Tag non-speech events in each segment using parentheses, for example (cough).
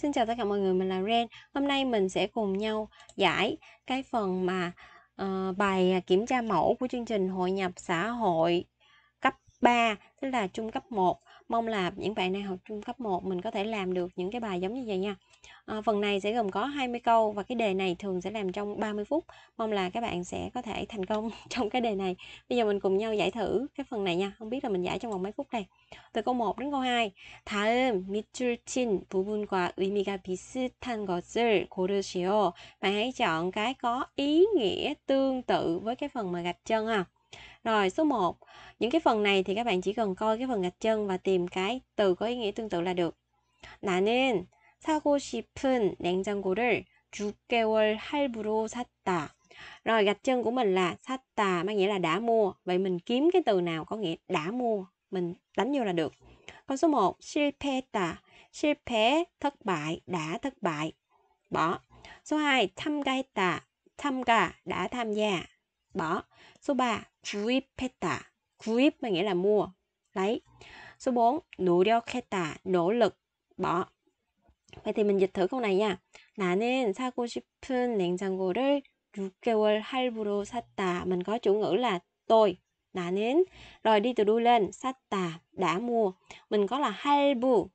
Xin chào tất cả mọi người, mình là Ren. Hôm nay mình sẽ cùng nhau giải cái phần mà uh, bài kiểm tra mẫu của chương trình hội nhập xã hội cấp 3, tức là trung cấp 1. Mong là những bạn đang học trung cấp 1 mình có thể làm được những cái bài giống như vậy nha. À, phần này sẽ gồm có 20 câu và cái đề này thường sẽ làm trong 30 phút. Mong là các bạn sẽ có thể thành công (laughs) trong cái đề này. Bây giờ mình cùng nhau giải thử cái phần này nha. Không biết là mình giải trong vòng mấy phút đây. Từ câu 1 đến câu 2. 다음 밑줄 친 부분과 의미가 비슷한 것을 고르시오. Bạn hãy chọn cái có ý nghĩa tương tự với cái phần mà gạch chân à Rồi số 1. Những cái phần này thì các bạn chỉ cần coi cái phần gạch chân và tìm cái từ có ý nghĩa tương tự là được. 나는 사고 싶은 냉장고를 6개월 할부로 샀다. Rồi gạch chân của mình là 샀다 mang nghĩa là đã mua. Vậy mình kiếm cái từ nào có nghĩa đã mua, mình đánh vô là được. Câu số 1, 실패했다. 실패 thất bại, đã thất bại. Bỏ. Số 2, 참가했다. 참가 đã tham gia. Bỏ. Số 3, 구입했다. 구입 mang nghĩa là mua, lấy. Số 4, 노력했다. nỗ lực, bỏ. Vậy thì mình dịch thử câu này nha. 나는 사고 싶은 냉장고를 6개월 할부로 샀다. Mình có chủ ngữ là tôi. 나는 rồi đi từ đuôi lên 샀다 đã mua. Mình có là 할부.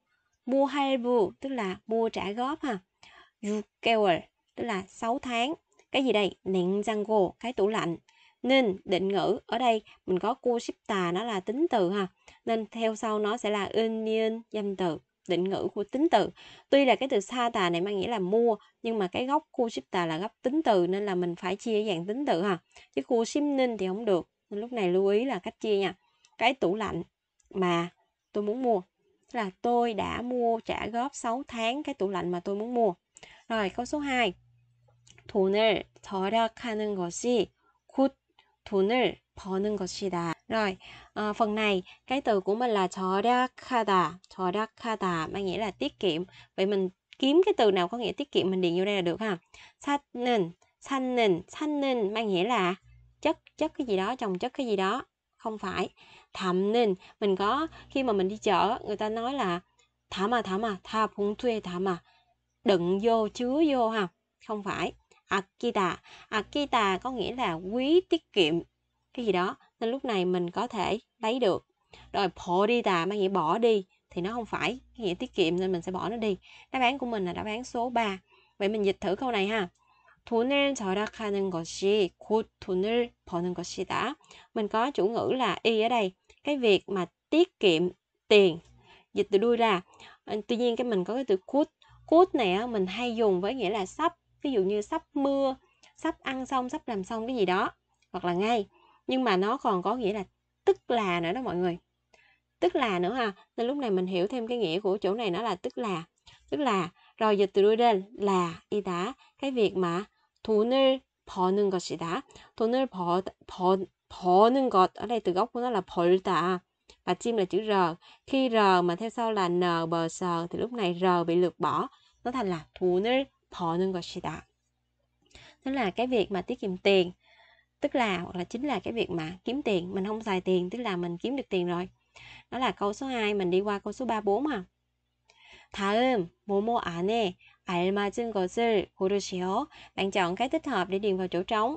Mua 할부 tức là mua trả góp ha. 6개월 tức là 6 tháng. Cái gì đây? 냉장고, cái tủ lạnh. Nên định ngữ ở đây mình có cô ship tà nó là tính từ ha. Nên theo sau nó sẽ là 은, 니은, danh từ định ngữ của tính từ tuy là cái từ sa tà này mang nghĩa là mua nhưng mà cái gốc ship tà là gốc tính từ nên là mình phải chia dạng tính từ ha chứ khu cu ninh thì không được nên lúc này lưu ý là cách chia nha cái tủ lạnh mà tôi muốn mua là tôi đã mua trả góp 6 tháng cái tủ lạnh mà tôi muốn mua rồi câu số 2 돈을 절약하는 것이 곧 돈을 버는 것이다 rồi, à, phần này cái từ của mình là todakada. Todakada mang nghĩa là tiết kiệm. Vậy mình kiếm cái từ nào có nghĩa tiết kiệm mình điền vô đây là được ha. Sadnin, sadnin, sadnin mang nghĩa là chất, chất cái gì đó, trồng chất cái gì đó. Không phải. thầm nên mình có khi mà mình đi chợ người ta nói là thả mà thả mà tha phung thuê thả mà đựng vô chứa vô ha không phải akita akita có nghĩa là quý tiết kiệm cái gì đó nên lúc này mình có thể lấy được rồi bỏ đi tà mang nghĩa bỏ đi thì nó không phải nghĩa tiết kiệm nên mình sẽ bỏ nó đi đáp án của mình là đáp án số 3 vậy mình dịch thử câu này ha 돈을 절약하는 것이 곧 돈을 버는 것이다. Mình có chủ ngữ là y ở đây. Cái việc mà tiết kiệm tiền dịch từ đuôi ra. Ờ, tuy nhiên cái mình có cái từ cút. Cút này mình hay dùng với nghĩa là sắp. Ví dụ như sắp mưa, sắp ăn xong, sắp làm xong cái gì đó. Hoặc là ngay nhưng mà nó còn có nghĩa là tức là nữa đó mọi người tức là nữa ha nên lúc này mình hiểu thêm cái nghĩa của chỗ này nó là tức là tức là rồi dịch từ đuôi đến là y tá cái việc mà 돈을 버는 것이다 돈을 버, 버, 버는 것 ở đây từ gốc của nó là 벌다 và chim là chữ r khi r mà theo sau là n bờ sờ thì lúc này r bị lược bỏ nó thành là 돈을 버는 것이다 tức là cái việc mà tiết kiệm tiền tức là hoặc là chính là cái việc mà kiếm tiền mình không xài tiền tức là mình kiếm được tiền rồi đó là câu số 2 mình đi qua câu số 3 4 mà 다음 뭐뭐 안에 알맞은 것을 고르시오 bạn chọn cái thích hợp để điền vào chỗ trống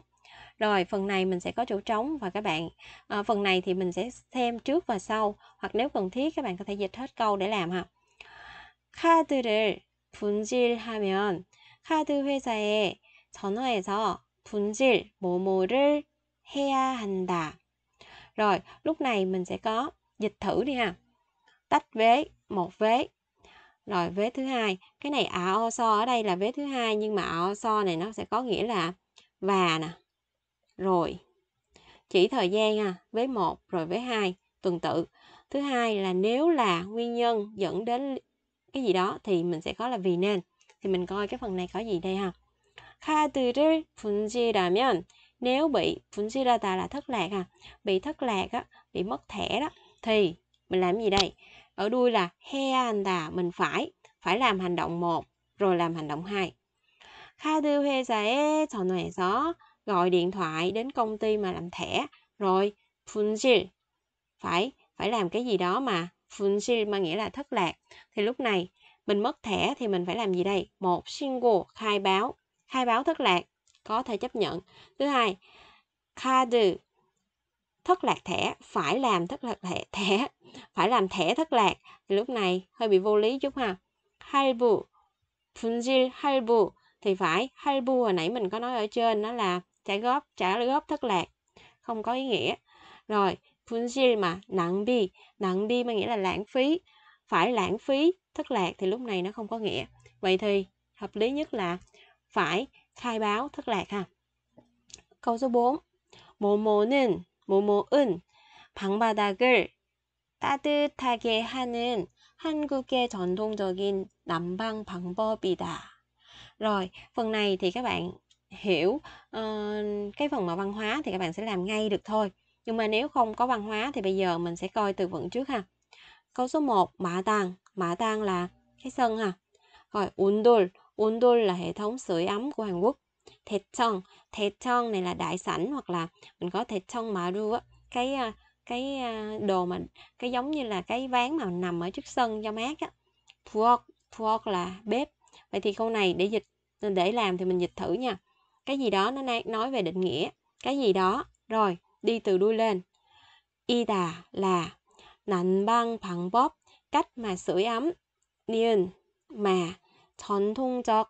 rồi phần này mình sẽ có chỗ trống và các bạn à, phần này thì mình sẽ xem trước và sau hoặc nếu cần thiết các bạn có thể dịch hết câu để làm ha 카드를 분실하면 카드 회사에 전화해서 분질 뭐뭐를 해야 한다. Rồi, lúc này mình sẽ có dịch thử đi ha. Tách vế, một vế. Rồi vế thứ hai, cái này ao so ở đây là vế thứ hai nhưng mà ao so này nó sẽ có nghĩa là và nè. Rồi. Chỉ thời gian ha, vế một rồi vế hai tuần tự. Thứ hai là nếu là nguyên nhân dẫn đến cái gì đó thì mình sẽ có là vì nên. Thì mình coi cái phần này có gì đây ha. 카드를 분질하면 nếu bị 분질하다 là thất lạc à bị thất lạc á bị mất thẻ đó thì mình làm gì đây ở đuôi là he 해한다 mình phải phải làm hành động một rồi làm hành động hai he 카드 này gió gọi điện thoại đến công ty mà làm thẻ rồi 분질 phải phải làm cái gì đó mà 분실 mà nghĩa là thất lạc thì lúc này mình mất thẻ thì mình phải làm gì đây một single khai báo khai báo thất lạc có thể chấp nhận thứ hai card thất lạc thẻ phải làm thất lạc thẻ, (laughs) thẻ phải làm thẻ thất lạc thì lúc này hơi bị vô lý chút ha 할부 hai 할부 thì phải hai 할부 hồi nãy mình có nói ở trên nó là trả góp trả góp thất lạc không có ý nghĩa rồi 분실 mà nặng bi nặng bi mà nghĩa là lãng phí phải lãng phí thất lạc thì lúc này nó không có nghĩa vậy thì hợp lý nhất là phải khai báo thất lạc ha. Câu số 4. 모모는 뭐뭐은 방바닥을 따뜻하게 하는 한국의 전통적인 난방 방법이다. Rồi, phần này thì các bạn hiểu uh, cái phần mà văn hóa thì các bạn sẽ làm ngay được thôi. Nhưng mà nếu không có văn hóa thì bây giờ mình sẽ coi từ vựng trước ha. Câu số 1, mã tàng. Mã tàng là cái sân ha. Rồi, 운돌 Ôn đôn là hệ thống sưởi ấm của Hàn Quốc. Taechong, Taechong này là đại sảnh hoặc là mình có Taechong Maru á, cái à, cái à, đồ mà cái giống như là cái ván mà nằm ở trước sân cho mát á. Puok, Puok là bếp. Vậy thì câu này để dịch để làm thì mình dịch thử nha. Cái gì đó nó nói về định nghĩa, cái gì đó. Rồi, đi từ đuôi lên. Ida là nạn băng phẳng bóp, cách mà sưởi ấm. Niên mà 전통적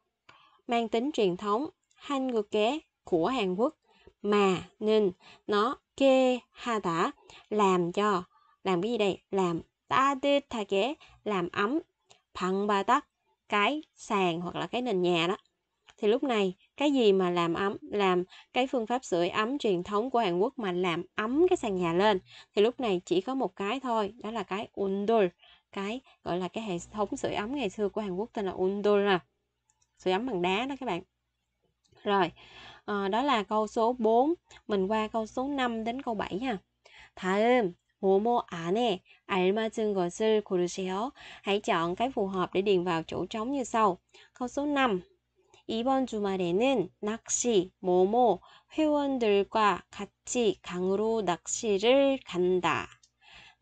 mang tính truyền thống 한국계 của Hàn Quốc mà nên nó kê ha tả làm cho làm cái gì đây làm ta ta kế làm ấm phẳng ba tắc cái sàn hoặc là cái nền nhà đó thì lúc này cái gì mà làm ấm làm cái phương pháp sưởi ấm truyền thống của Hàn Quốc mà làm ấm cái sàn nhà lên thì lúc này chỉ có một cái thôi đó là cái undul cái gọi là cái hệ thống sưởi ấm ngày xưa của Hàn Quốc tên là Undora sưởi ấm bằng đá đó các bạn rồi à, đó là câu số 4 mình qua câu số 5 đến câu 7 ha 다음 뭐뭐 안에 알맞은 것을 고르세요. Hãy chọn cái phù hợp để điền vào chỗ trống như sau. Câu số 5. 이번 주말에는 낚시 뭐뭐 회원들과 같이 강으로 낚시를 간다.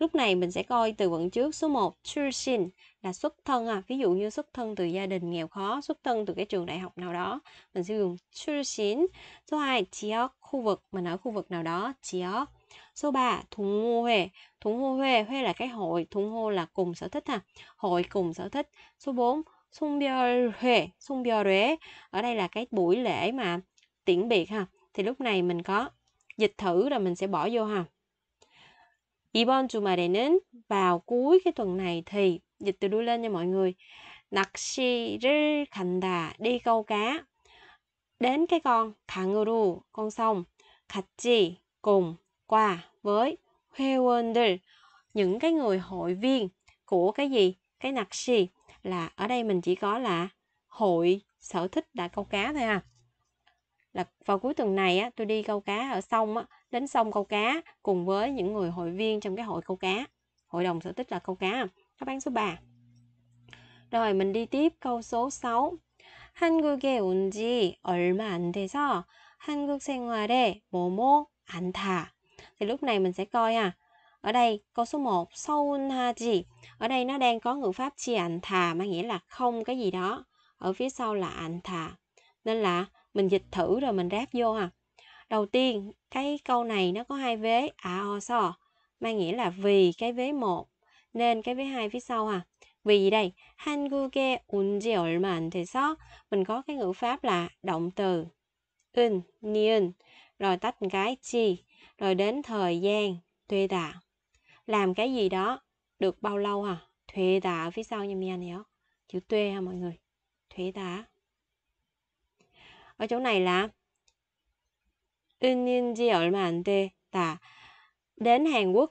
Lúc này mình sẽ coi từ vựng trước số 1 Shushin là xuất thân à. Ví dụ như xuất thân từ gia đình nghèo khó, xuất thân từ cái trường đại học nào đó. Mình sẽ dùng Shushin. Số 2 Chiok, khu vực. Mình ở khu vực nào đó. Chiok. Số 3 Thùng Ngô huê Thùng Ngô huê huê là cái hội. Thùng Ngô là cùng sở thích à. Hội cùng sở thích. Số 4 Sungbyore. Sungbyore. Ở đây là cái buổi lễ mà tiễn biệt ha. Thì lúc này mình có dịch thử rồi mình sẽ bỏ vô ha. 이번 주말에는 vào cuối cái tuần này thì dịch từ đuôi lên nha mọi người 낚시를 간다 đi câu cá đến cái con kangaroo con sông 같이 cùng qua với 회원들 những cái người hội viên của cái gì cái 낚시 là ở đây mình chỉ có là hội sở thích là câu cá thôi à. là vào cuối tuần này á tôi đi câu cá ở sông á đến sông câu cá cùng với những người hội viên trong cái hội câu cá hội đồng sở thích là câu cá các án số 3 rồi mình đi tiếp câu số 6 한국에 온지 얼마 안 돼서 한국 생활에 뭐뭐 안 타. Thì lúc này mình sẽ coi ha. Ở đây câu số 1 Seoul gì Ở đây nó đang có ngữ pháp chi ảnh thà mà nghĩa là không cái gì đó. Ở phía sau là ảnh thà. Nên là mình dịch thử rồi mình ráp vô ha. Đầu tiên, cái câu này nó có hai vế à o so, mang nghĩa là vì cái vế một nên cái vế hai phía sau à. Vì gì đây? 한국에 온지 얼마 안 돼서 mình có cái ngữ pháp là động từ 은, 니은 rồi tách một cái chi rồi đến thời gian thuê đà làm cái gì đó được bao lâu à thuê đà ở phía sau mi anh hiểu chữ thuê ha mọi người thuê đà ở chỗ này là 은인 지 얼마 안 되다. Đến Hàn Quốc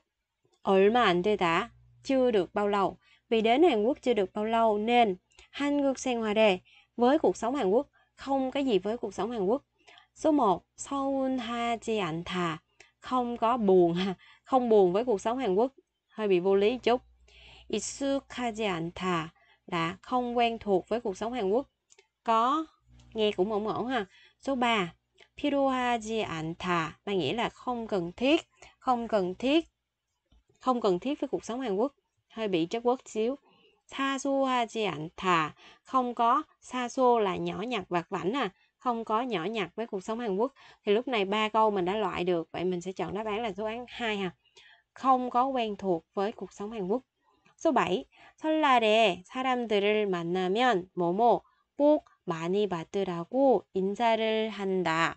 얼마 안 되다. Chưa được bao lâu. Vì đến Hàn Quốc chưa được bao lâu nên 한국 생활에 với cuộc sống Hàn Quốc không cái gì với cuộc sống Hàn Quốc. Số 1. 서운하지 않다. Không có buồn, (laughs) không buồn với cuộc sống Hàn Quốc. Hơi bị vô lý chút. 익숙하지 않다 là không quen thuộc với cuộc sống Hàn Quốc. Có, nghe cũng ổn ổn ha. Số 3. 필요하지 않다 mà nghĩa là không cần thiết không cần thiết không cần thiết với cuộc sống Hàn Quốc hơi bị chất quốc xíu 사소하지 않다 không có 사소 là nhỏ nhặt vặt vảnh à không có nhỏ nhặt với cuộc sống Hàn Quốc thì lúc này ba câu mình đã loại được vậy mình sẽ chọn đáp án là số án 2 ha không có quen thuộc với cuộc sống Hàn Quốc số 7 설날에 사람들을 만나면 뭐뭐 꼭 많이 받으라고 인사를 한다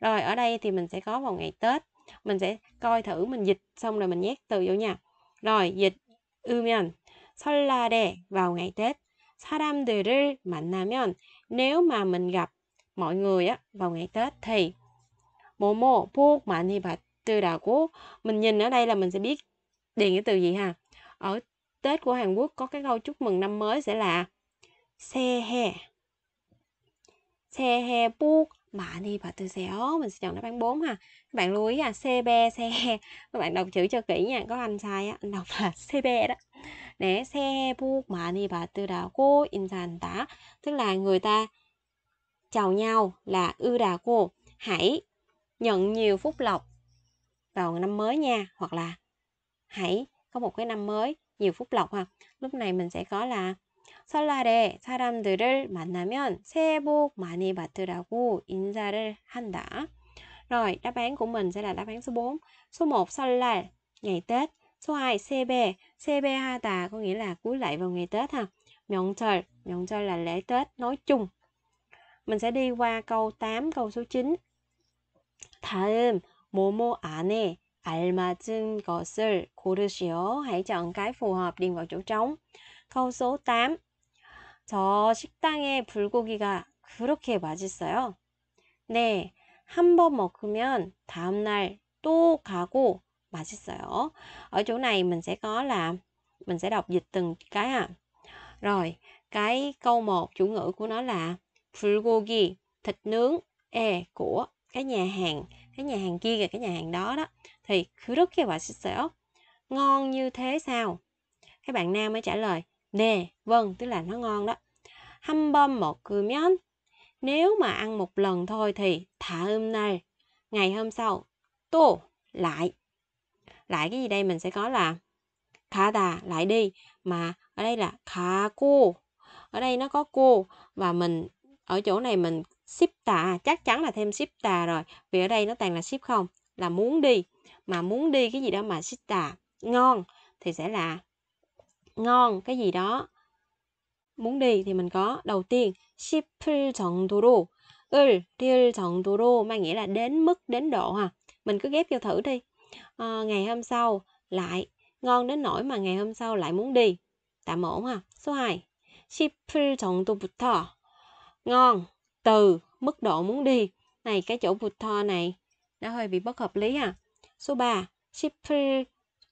rồi ở đây thì mình sẽ có vào ngày Tết mình sẽ coi thử mình dịch xong rồi mình nhét từ vô nha rồi dịch 으면 설날에 vào ngày Tết 사람들을 만나면 nếu mà mình gặp mọi người á vào ngày Tết thì 뭐뭐 복 많이 받으라고 mình nhìn ở đây là mình sẽ biết điền cái từ gì ha ở Tết của Hàn Quốc có cái câu chúc mừng năm mới sẽ là xe hè xe hè buộc mà đi 많이 받으세요 mình sẽ chọn đáp án 4 ha các bạn lưu ý à CB xe các bạn đọc chữ cho kỹ nha có anh sai á anh đọc là CB đó để xe cô 많이 받으라고 인사한다 tức là người ta chào nhau là ư đà cô hãy nhận nhiều phúc lộc vào năm mới nha hoặc là hãy có một cái năm mới nhiều phúc lộc ha lúc này mình sẽ có là 설날에 사람들을 만나면 새해 복 많이 받으라고 인사를 한다. Rồi, đáp án của mình sẽ là đáp án số 4. Số 1, 설날, ngày Tết. Số 2, CB. CB 하다 có nghĩa là cuối lại vào ngày Tết ha. 명절, 명절 là lễ Tết nói chung. Mình sẽ đi qua câu 8, câu số 9. 다음, 뭐뭐 안에 알맞은 것을 고르시오. Hãy chọn cái phù hợp điền vào chỗ trống. Câu số 8. 저 식당의 불고기가 그렇게 맛있어요? 네, 한번 먹으면 다음날 또 가고 맛있어요. Ở chỗ này mình sẽ có là mình sẽ đọc dịch từng cái à. Rồi, cái câu 1 chủ ngữ của nó là 불고기, thịt nướng e của cái nhà hàng, cái nhà hàng kia kìa, cái nhà hàng đó đó thì 그렇게 맛있어요. Ngon như thế sao? Các bạn nam mới trả lời Nè, vâng, tức là nó ngon đó. 한번 먹으면 nếu mà ăn một lần thôi thì thả hôm nay ngày hôm sau tô lại lại cái gì đây mình sẽ có là 가다 lại đi mà ở đây là cô ở đây nó có cô và mình ở chỗ này mình ship tà à, chắc chắn là thêm ship tà rồi vì ở đây nó toàn là ship không là muốn đi mà muốn đi cái gì đó mà ship tà ngon thì sẽ là ngon cái gì đó muốn đi thì mình có đầu tiên 싶을 정도로 을, 릴 정도로 mang nghĩa là đến mức đến độ ha mình cứ ghép vô thử đi à, ngày hôm sau lại ngon đến nỗi mà ngày hôm sau lại muốn đi tạm ổn ha số 2 싶을 정도부터 ngon từ mức độ muốn đi này cái chỗ 부터 này nó hơi bị bất hợp lý ha số 3 싶을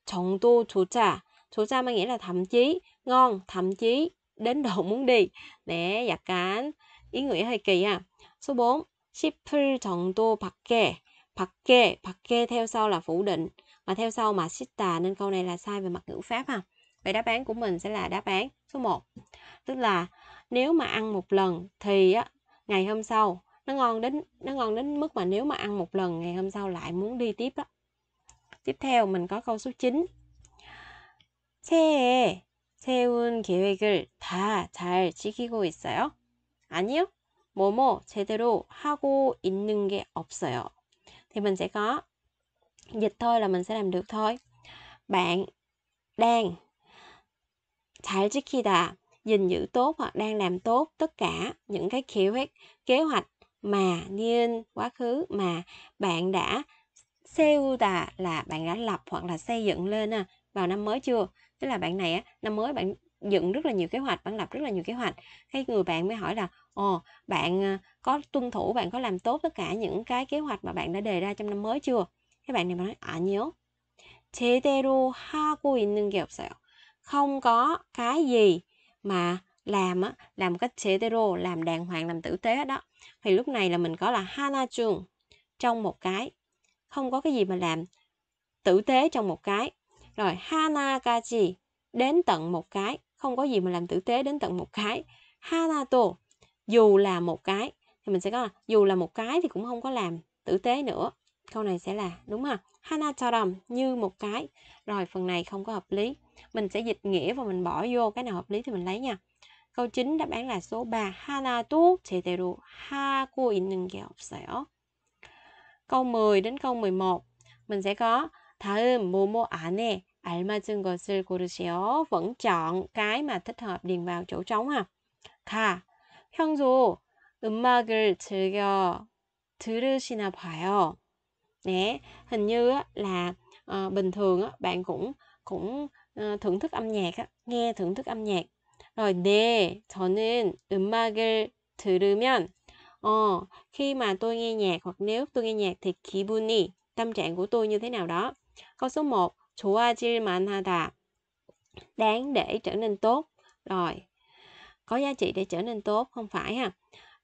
정도조차 mang nghĩa là thậm chí, ngon, thậm chí, đến (laughs) độ muốn đi. Nè, dạ cán. Ý nghĩa hơi kỳ ha. Số 4. 10 정도 밖에. 밖에, 밖에 theo sau là phủ định. Mà theo sau mà sita nên câu này là sai về mặt ngữ pháp ha. Vậy đáp án của mình sẽ là đáp án số 1. Tức là nếu mà ăn một lần thì á, ngày hôm sau nó ngon đến nó ngon đến mức mà nếu mà ăn một lần ngày hôm sau lại muốn đi tiếp đó. Tiếp theo mình có câu số 9 새해에 세운 계획을 다 지키고 있어요? 아니요. 뭐뭐 제대로 하고 있는 게 없어요. Thì mình sẽ có dịch thôi là mình sẽ làm được thôi. Bạn đang 잘 지키다 gìn giữ tốt hoặc đang làm tốt tất cả những cái kế hoạch kế hoạch mà niên quá khứ mà bạn đã seulda là bạn đã lập hoặc là xây dựng lên à, vào năm mới chưa tức là bạn này á năm mới bạn dựng rất là nhiều kế hoạch bạn lập rất là nhiều kế hoạch cái người bạn mới hỏi là ồ bạn à, có tuân thủ bạn có làm tốt tất cả những cái kế hoạch mà bạn đã đề ra trong năm mới chưa cái bạn này mà nói à nhớ chế 제대로 하고 있는 게 없어요 không có cái gì mà làm á làm cách chế tê ru, làm đàng hoàng làm tử tế đó thì lúc này là mình có là hana chung trong một cái không có cái gì mà làm tử tế trong một cái rồi Hana Kaji đến tận một cái không có gì mà làm tử tế đến tận một cái Hana hanato dù là một cái thì mình sẽ có là dù là một cái thì cũng không có làm tử tế nữa câu này sẽ là đúng không ha hanacharam như một cái rồi phần này không có hợp lý mình sẽ dịch nghĩa và mình bỏ vô cái nào hợp lý thì mình lấy nha câu chính đáp án là số 3 hanatu 제대로 하고 있는 게 없어요 câu 10 đến câu 11 mình sẽ có 다음 뭐뭐 안에 알맞은 것을 고르시어 vẫn chọn cái mà thích hợp điền vào chỗ trống ha. 가 평소 음악을 즐겨 들으시나 봐요. Nè, hình như là à, bình thường bạn cũng cũng à, thưởng thức âm nhạc nghe thưởng thức âm nhạc. Rồi nè, 저는 음악을 들으면 어, khi mà tôi nghe nhạc hoặc nếu tôi nghe nhạc thì 기분이 tâm trạng của tôi như thế nào đó. Câu số 1 좋아질 만하다 đáng để trở nên tốt rồi có giá trị để trở nên tốt không phải ha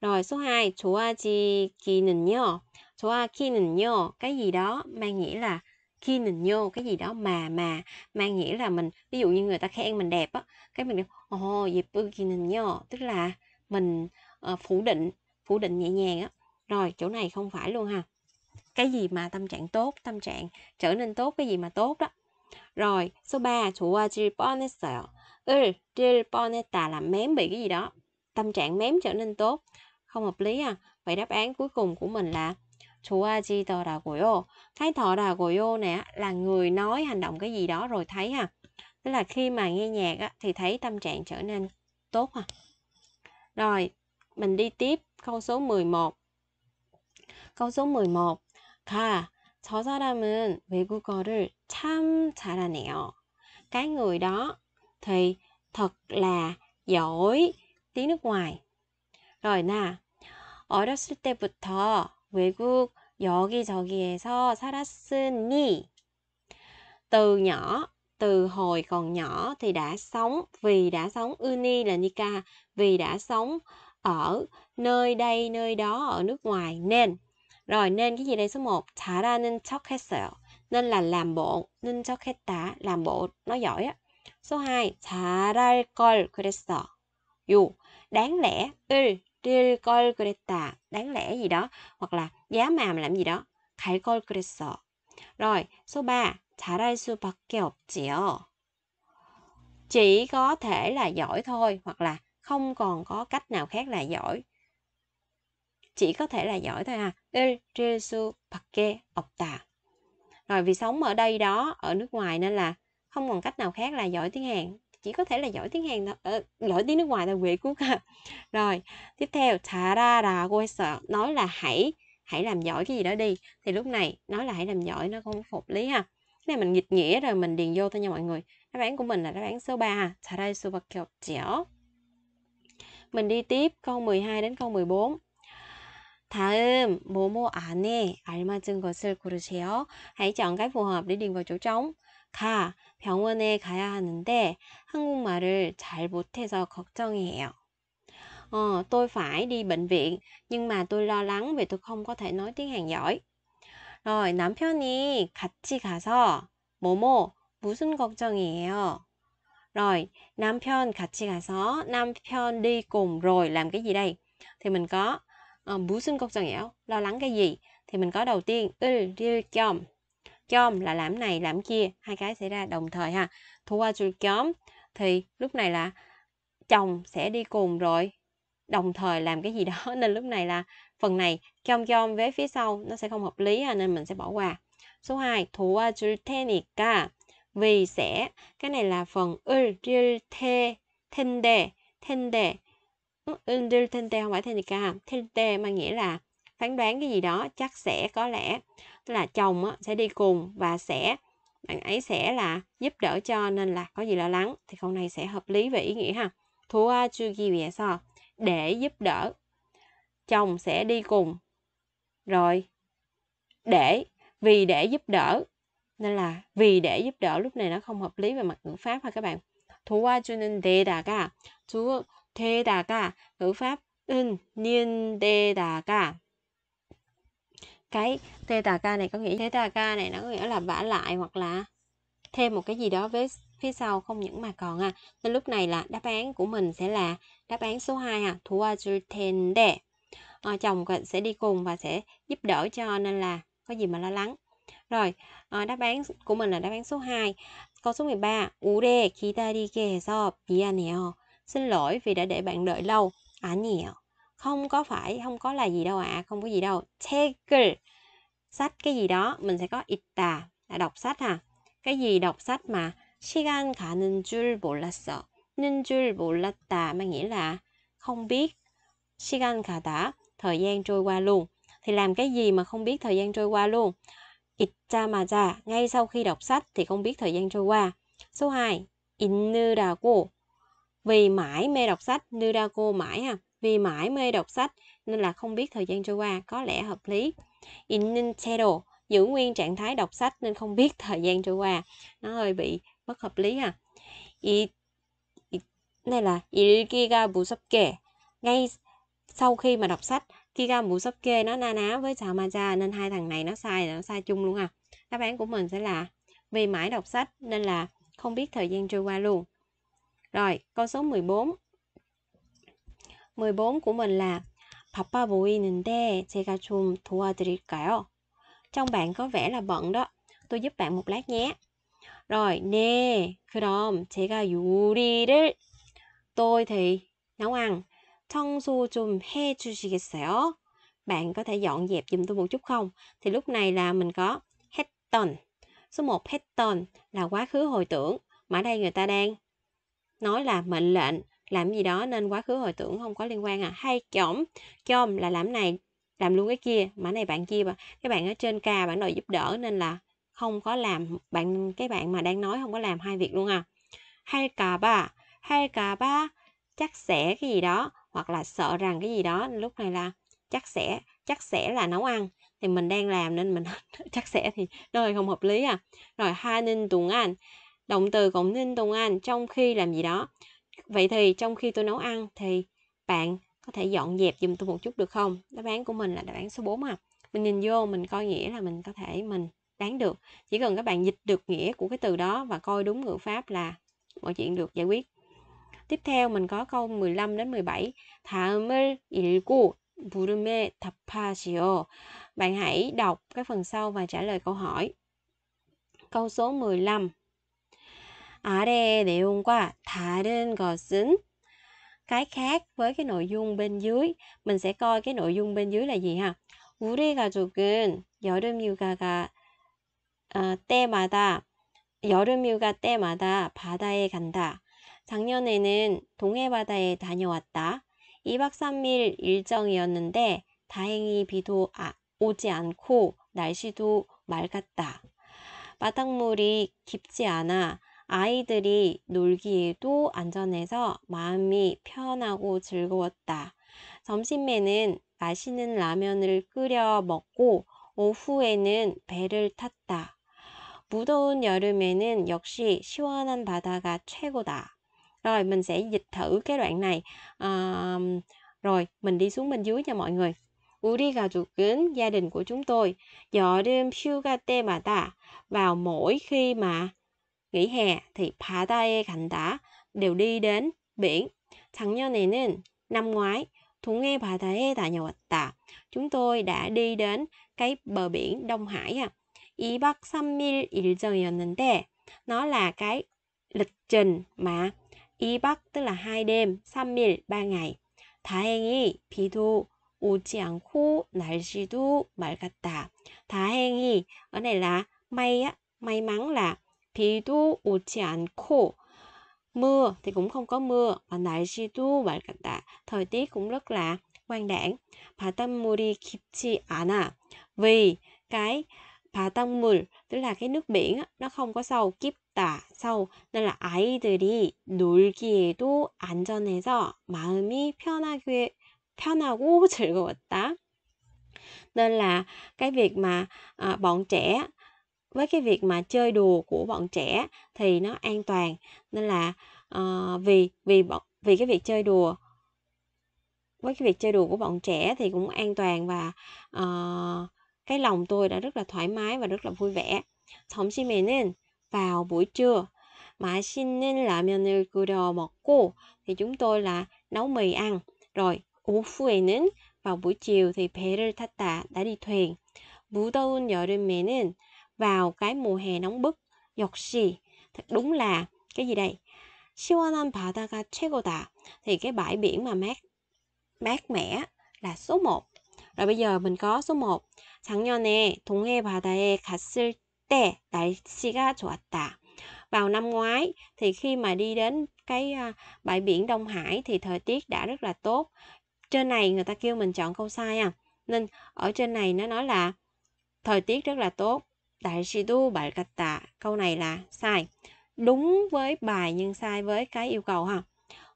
rồi số 2 좋아지기는요 좋아기는요 cái gì đó mang nghĩa là khi mình nhô cái gì đó mà mà mang nghĩa là mình ví dụ như người ta khen mình đẹp á cái mình oh, dịp khi mình nhô tức là mình uh, phủ định phủ định nhẹ nhàng á rồi chỗ này không phải luôn ha cái gì mà tâm trạng tốt tâm trạng trở nên tốt cái gì mà tốt đó rồi, số 3, 좋아질 뻔했어요. 을, 질 뻔했다 là mém bị cái gì đó. Tâm trạng mém trở nên tốt. Không hợp lý à. Vậy đáp án cuối cùng của mình là 좋아지더라고요. Cái thọ đà 고요 nè là người nói hành động cái gì đó rồi thấy ha. À? Tức là khi mà nghe nhạc á, thì thấy tâm trạng trở nên tốt à Rồi, mình đi tiếp câu số 11. Câu số 11. 가저 사람은 외국어를 참 잘하네요. Cái người đó thì thật là giỏi tiếng nước ngoài. Rồi nè, 어렸을 때부터 외국 여기저기에서 살았으니 từ nhỏ từ hồi còn nhỏ thì đã sống vì đã sống uni là nika vì đã sống ở nơi đây nơi đó ở nước ngoài nên rồi nên cái gì đây số 1? 잘하는 척 했어요. Nên là làm bộ. 는척 했다. Làm bộ. Nó giỏi á. Số 2. 잘할 걸 그랬어. 요. Đáng lẽ. 을. 될걸 그랬다. Đáng lẽ gì đó. Hoặc là giá mà mà làm gì đó. 갈걸 그랬어. Rồi. Số 3. 잘할 수밖에 없지요. Chỉ có thể là giỏi thôi. Hoặc là không còn có cách nào khác là giỏi chỉ có thể là giỏi thôi à il Gesù pake opta rồi vì sống ở đây đó ở nước ngoài nên là không còn cách nào khác là giỏi tiếng Hàn chỉ có thể là giỏi tiếng Hàn thôi uh, giỏi tiếng nước ngoài là quỷ cuốc à. ha (laughs) rồi tiếp theo thả ra là quay sợ nói là hãy hãy làm giỏi cái gì đó đi thì lúc này nói là hãy làm giỏi nó không phục lý ha cái này mình nghịch nghĩa rồi mình điền vô thôi nha mọi người đáp án của mình là đáp án số 3 ha thả ra mình đi tiếp câu 12 đến câu 14 다음 뭐뭐 안에 알맞은 것을 고르세요. Hãy chọn cái phù hợp để điền vào chỗ trống. 가, 병원에 가야 하는데 한국말을 잘 못해서 걱정이에요. 어, tôi phải đi bệnh viện, nhưng mà tôi lo lắng vì tôi không có thể nói tiếng Hàn giỏi. Rồi, 남편이 같이 가서 뭐뭐 무슨 걱정이에요? Rồi, 남편 같이 가서 남편 đi cùng rồi làm cái gì đây? Thì mình có 어, 무슨 걱정이에요? lo lắng cái gì? Thì mình có đầu tiên 을릴 겸. 겸 là làm này, làm kia, hai cái xảy ra đồng thời ha. 도와줄 겸 thì lúc này là chồng sẽ đi cùng rồi đồng thời làm cái gì đó (laughs) nên lúc này là phần này kiom kiom với phía sau nó sẽ không hợp lý ha, nên mình sẽ bỏ qua số 2 도와줄 테니까 vì sẽ cái này là phần 을릴테 텐데 텐데 indir không phải tenica tente mà nghĩa là phán đoán cái gì đó chắc sẽ có lẽ tức là chồng á, sẽ đi cùng và sẽ bạn ấy sẽ là giúp đỡ cho nên là có gì lo lắng thì câu này sẽ hợp lý về ý nghĩa ha thua ghi về sao? để giúp đỡ chồng sẽ đi cùng rồi để vì để giúp đỡ nên là vì để giúp đỡ lúc này nó không hợp lý về mặt ngữ pháp ha các bạn thua cho nên đề đà cả chú 되다가 ngữ pháp 은 nhiên 되다가 cái ca này có nghĩa ca này nó có nghĩa là vả lại hoặc là thêm một cái gì đó với phía sau không những mà còn à nên lúc này là đáp án của mình sẽ là đáp án số 2 à 도와줄 텐데 à, chồng sẽ đi cùng và sẽ giúp đỡ cho nên là có gì mà lo lắng rồi à, đáp án của mình là đáp án số 2 câu số 13 đi kề 해서 pianeo Xin lỗi vì đã để bạn đợi lâu. à nhiều Không có phải, không có là gì đâu ạ, à, không có gì đâu. 책을 sách cái gì đó, mình sẽ có 있다 là đọc sách à. Cái gì đọc sách mà 시간 가는 줄 몰랐어. 는줄 몰랐다 mang nghĩa là không biết. 시간 가다 thời gian trôi qua luôn. Thì làm cái gì mà không biết thời gian trôi qua luôn? mà 읽자마자 ngay sau khi đọc sách thì không biết thời gian trôi qua. Số 2, 있느라고 vì mãi mê đọc sách đưa ra cô mãi ha à. vì mãi mê đọc sách nên là không biết thời gian trôi qua có lẽ hợp lý in nintendo giữ nguyên trạng thái đọc sách nên không biết (laughs) thời gian trôi qua nó hơi bị bất hợp lý ha à. I, I, này là irikiga busoke ngay sau khi mà đọc sách kiga busuke nó na ná với samaja nên hai thằng này nó sai nó sai chung luôn à đáp án của mình sẽ là vì mãi đọc sách nên là không biết thời gian trôi qua luôn rồi, câu số 14. 14 của mình là 바빠 보이는데 제가 좀 도와드릴까요? Trong bạn có vẻ là bận đó. Tôi giúp bạn một lát nhé. Rồi, 네 그럼 제가 요리를 tôi thì nấu ăn. 청소 좀 해주시겠어요? Bạn có thể dọn dẹp giùm tôi một chút không? Thì lúc này là mình có 했던. Số 1 했던 là quá khứ hồi tưởng. Mà đây người ta đang nói là mệnh lệnh làm gì đó nên quá khứ hồi tưởng không có liên quan à hay chổm chôm là làm này làm luôn cái kia mà này bạn kia mà cái bạn ở trên ca bạn đòi giúp đỡ nên là không có làm bạn cái bạn mà đang nói không có làm hai việc luôn à hay cà ba hay cà ba chắc sẽ cái gì đó hoặc là sợ rằng cái gì đó lúc này là chắc sẽ chắc sẽ là nấu ăn thì mình đang làm nên mình (laughs) chắc sẽ thì nó hơi không hợp lý à rồi hai ninh tuần anh động từ cũng nên Tùng Anh trong khi làm gì đó. Vậy thì trong khi tôi nấu ăn thì bạn có thể dọn dẹp dùm tôi một chút được không? Đáp án của mình là đáp án số 4 à. Mình nhìn vô mình coi nghĩa là mình có thể mình đoán được. Chỉ cần các bạn dịch được nghĩa của cái từ đó và coi đúng ngữ pháp là mọi chuyện được giải quyết. Tiếp theo mình có câu 15 đến 17. 다음을 읽고 물음에 답하시오. Bạn hãy đọc cái phần sau và trả lời câu hỏi. Câu số 15 아래의 내용과 다른 것은 cái khác với cái nội dung bên dưới. Mình sẽ coi cái nội dung bên dưới là gì ha. 우리 가족은 여름 휴가가 어, 때마다 여름 휴가 때마다 바다에 간다. 작년에는 동해 바다에 다녀왔다. 2박 3일 일정이었는데 다행히 비도 아, 오지 않고 날씨도 맑았다. 바닷물이 깊지 않아 아이들이 놀기에도 안전해서 마음이 편하고 즐거웠다. 점심에는 맛있는 라면을 끓여 먹고 오후에는 배를 탔다. 무더운 여름에는 역시 시원한 바다가 최고다. Rồi mình sẽ dịch thử cái đoạn này. À, rồi mình đi xuống bên dưới nha mọi người. 우리 가족은 gia đình của chúng tôi 여름 휴가 때마다 vào mỗi khi mà nghỉ hè thì 바다에 간다 đều đi đến biển. này nên năm ngoái nghe 동해 바다에 다녀왔다. Chúng tôi đã đi đến cái bờ biển Đông Hải à. 2박 3일 일정이었는데 nó là cái lịch trình mà 2박 tức là hai đêm, 3 ba ngày. 다행히 비도 오지 않고 날씨도 맑았다. 다행히 ở này là may á, may mắn là 비도 오지 않고 mưa thì cũng không có mưa và 날씨도 맑다 thời tiết cũng rất là quang đảng chi 깊지 않아 vì cái 바닷물 tức là cái nước biển nó không có sâu kíp ta sâu nên là 아이들이 놀기에도 안전해서 마음이 편하게 편하고 (laughs) 즐거웠다 nên là cái việc mà à, bọn trẻ với cái việc mà chơi đùa của bọn trẻ thì nó an toàn nên là uh, vì vì bọn vì cái việc chơi đùa với cái việc chơi đùa của bọn trẻ thì cũng an toàn và uh, cái lòng tôi đã rất là thoải mái và rất là vui vẻ. 점심에는 vào buổi trưa 맛있는 라면을 끓여 먹고 thì chúng tôi là nấu mì ăn. Rồi 오후에는 vào buổi chiều thì 배를 탔다 đã đi thuyền. 무더운 여름에는 vào cái mùa hè nóng bức 역시 thật đúng là cái gì đây 시원한 바다가 최고다 thì cái bãi biển mà mát mát mẻ là số 1 rồi bây giờ mình có số 1 작년에 동해 바다에 갔을 때 날씨가 좋았다 vào năm ngoái thì khi mà đi đến cái à, bãi biển Đông Hải thì thời tiết đã rất là tốt trên này người ta kêu mình chọn câu sai à nên ở trên này nó nói là thời tiết rất là tốt tu 날씨도 맑았다. Câu này là sai. Đúng với bài nhưng sai với cái yêu cầu ha.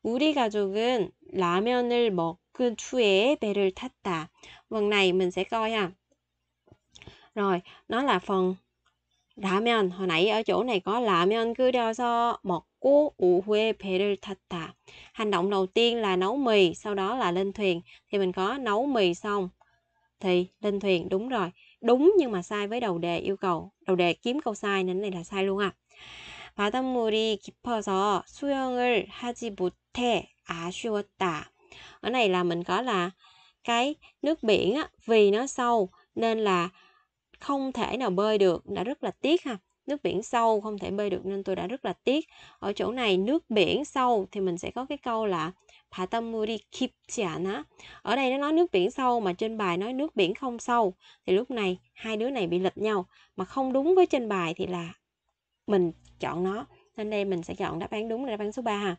우리 가족은 라면을 먹은 후에 배를 탔다. phần này mình sẽ coi ha. Rồi, nó là phần ramen Hồi nãy ở chỗ này có ramen cứ 라면 끓여서 먹고 우후에 배를 탔다. Hành động đầu tiên là nấu mì, sau đó là lên thuyền. Thì mình có nấu mì xong thì lên thuyền đúng rồi đúng nhưng mà sai với đầu đề yêu cầu đầu đề kiếm câu sai nên này là sai luôn à 바닷물이 깊어서 수영을 하지 못해 아쉬웠다 ở này là mình có là cái nước biển á, vì nó sâu nên là không thể nào bơi được đã rất là tiếc ha nước biển sâu không thể bơi được nên tôi đã rất là tiếc ở chỗ này nước biển sâu thì mình sẽ có cái câu là Patamuri kipti ana. Ở đây nó nói nước biển sâu mà trên bài nói nước biển không sâu thì lúc này hai đứa này bị lệch nhau mà không đúng với trên bài thì là mình chọn nó. Nên đây mình sẽ chọn đáp án đúng là đáp án số 3 ha.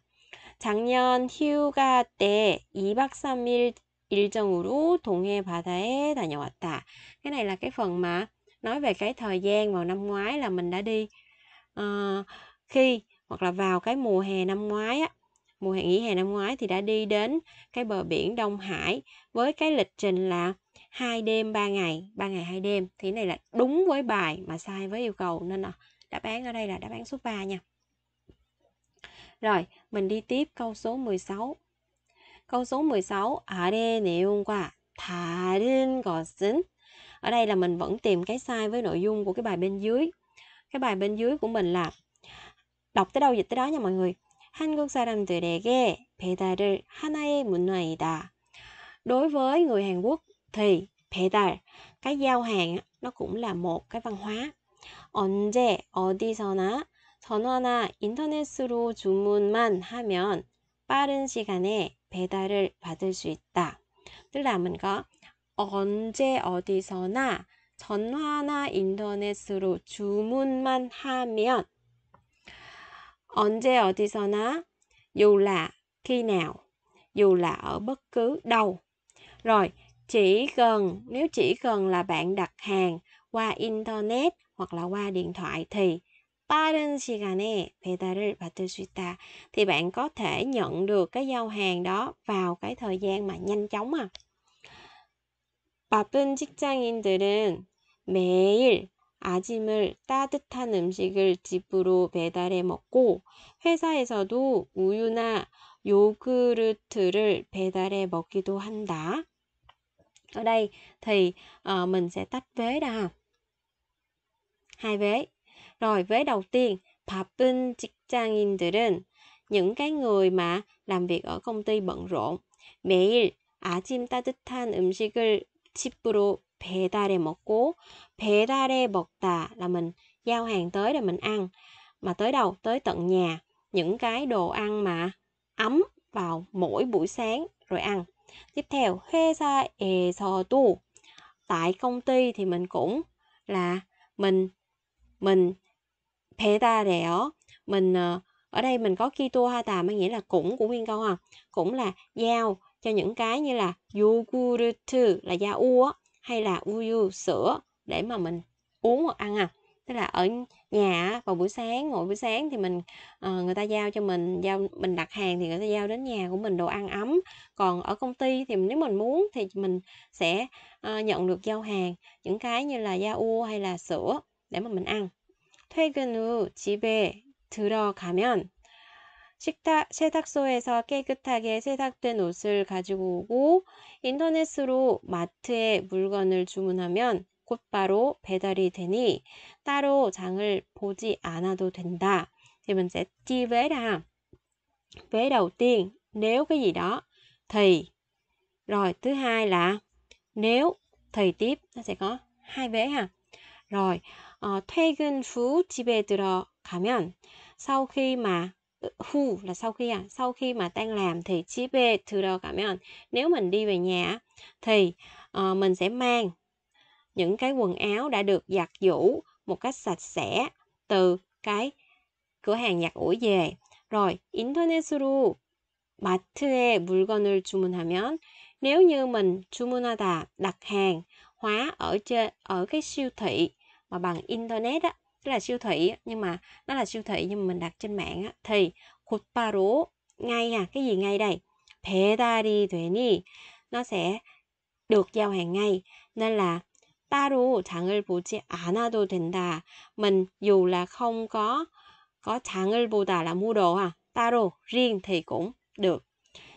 작년 휴가 때 2박 3일 일정으로 동해 바다에 다녀왔다. Cái này là cái phần mà nói về cái thời gian vào năm ngoái là mình đã đi uh, khi hoặc là vào cái mùa hè năm ngoái á, mùa hè nghỉ hè năm ngoái thì đã đi đến cái bờ biển Đông Hải với cái lịch trình là hai đêm ba ngày, ba ngày hai đêm thì này là đúng với bài mà sai với yêu cầu nên là đáp án ở đây là đáp án số 3 nha. Rồi, mình đi tiếp câu số 16. Câu số 16 ở đây nếu qua thả đến gò xính. Ở đây là mình vẫn tìm cái sai với nội dung của cái bài bên dưới. Cái bài bên dưới của mình là đọc tới đâu dịch tới đó nha mọi người. 한국 사람들에게 배달을 하나의 문화이다. Đối với người Hàn Quốc thì 배달, cái giao hàng nó cũng là một cái văn hóa. 언제 어디서나 전화나 인터넷으로 주문만 하면 빠른 시간에 배달을 받을 수 있다. Tức l 언제 어디서나 전화나 인터넷으로 주문만 하면 언제 어디서나 dù là khi nào dù là ở bất cứ đâu rồi chỉ cần nếu chỉ cần là bạn đặt hàng qua internet hoặc là qua điện thoại thì 빠른 시간에 배달을 받을 수 있다 thì bạn có thể nhận được cái giao hàng đó vào cái thời gian mà nhanh chóng à. 바쁜 직장인들은 매일 아침을 따뜻한 음식을 집으로 배달해 먹고 회사에서도 우유나 요구르트를 배달해 먹기도 한다. Ở đây thì uh, mình sẽ tách vế ra ha. Hai vế. Rồi vế đầu tiên, 바쁜 직장인들은 những cái người mà làm việc ở công ty bận rộn 매일 아침 따뜻한 음식을 집으로 để một để bột 배달해 là mình giao hàng tới để mình ăn mà tới đâu tới tận nhà những cái đồ ăn mà ấm vào mỗi buổi sáng rồi ăn tiếp theo 회사에서 tu tại công ty thì mình cũng là mình mình 배달해 mình ờ, ở đây mình có Kito tà, mang nghĩa là cũng của nguyên câu ha cũng là giao cho những cái như là yogurt là da u á hay là uyu sữa để mà mình uống hoặc ăn à tức là ở nhà vào buổi sáng ngồi buổi sáng thì mình uh, người ta giao cho mình giao mình đặt hàng thì người ta giao đến nhà của mình đồ ăn ấm còn ở công ty thì nếu mình muốn thì mình sẽ uh, nhận được giao hàng những cái như là da u hay là sữa để mà mình ăn 퇴근 후 집에 들어가면 식탁, 세탁소에서 깨끗하게 세탁된 옷을 가지고 오고 인터넷으로 마트에 물건을 주문하면 곧바로 배달이 되니 따로 장을 보지 않아도 된다. 세 번째, đi vé là vé đầu tiên nếu cái gì đó thì rồi thứ hai là nếu thì tiếp nó sẽ có hai vé ha. Rồi, uh, 퇴근 후 집에 들어가면 sau khi mà who là sau khi à sau khi mà tan làm thì từ đâu cảm ơn. nếu mình đi về nhà thì uh, mình sẽ mang những cái quần áo đã được giặt giũ một cách sạch sẽ từ cái cửa hàng giặt ủi về rồi 인터넷으로 마트에 물건을 주문하면 nếu như mình 주문하다 đặt hàng hóa ở trên ở cái siêu thị mà bằng internet á tức là siêu thị nhưng mà nó là siêu thị nhưng mà mình đặt trên mạng á, thì rú ngay à cái gì ngay đây ta đi thuế ni nó sẽ được giao hàng ngay nên là ta rú 따로 장을 보지 않아도 된다. Mình dù là không có có 장을 ta là mua đồ à, ta rú riêng thì cũng được.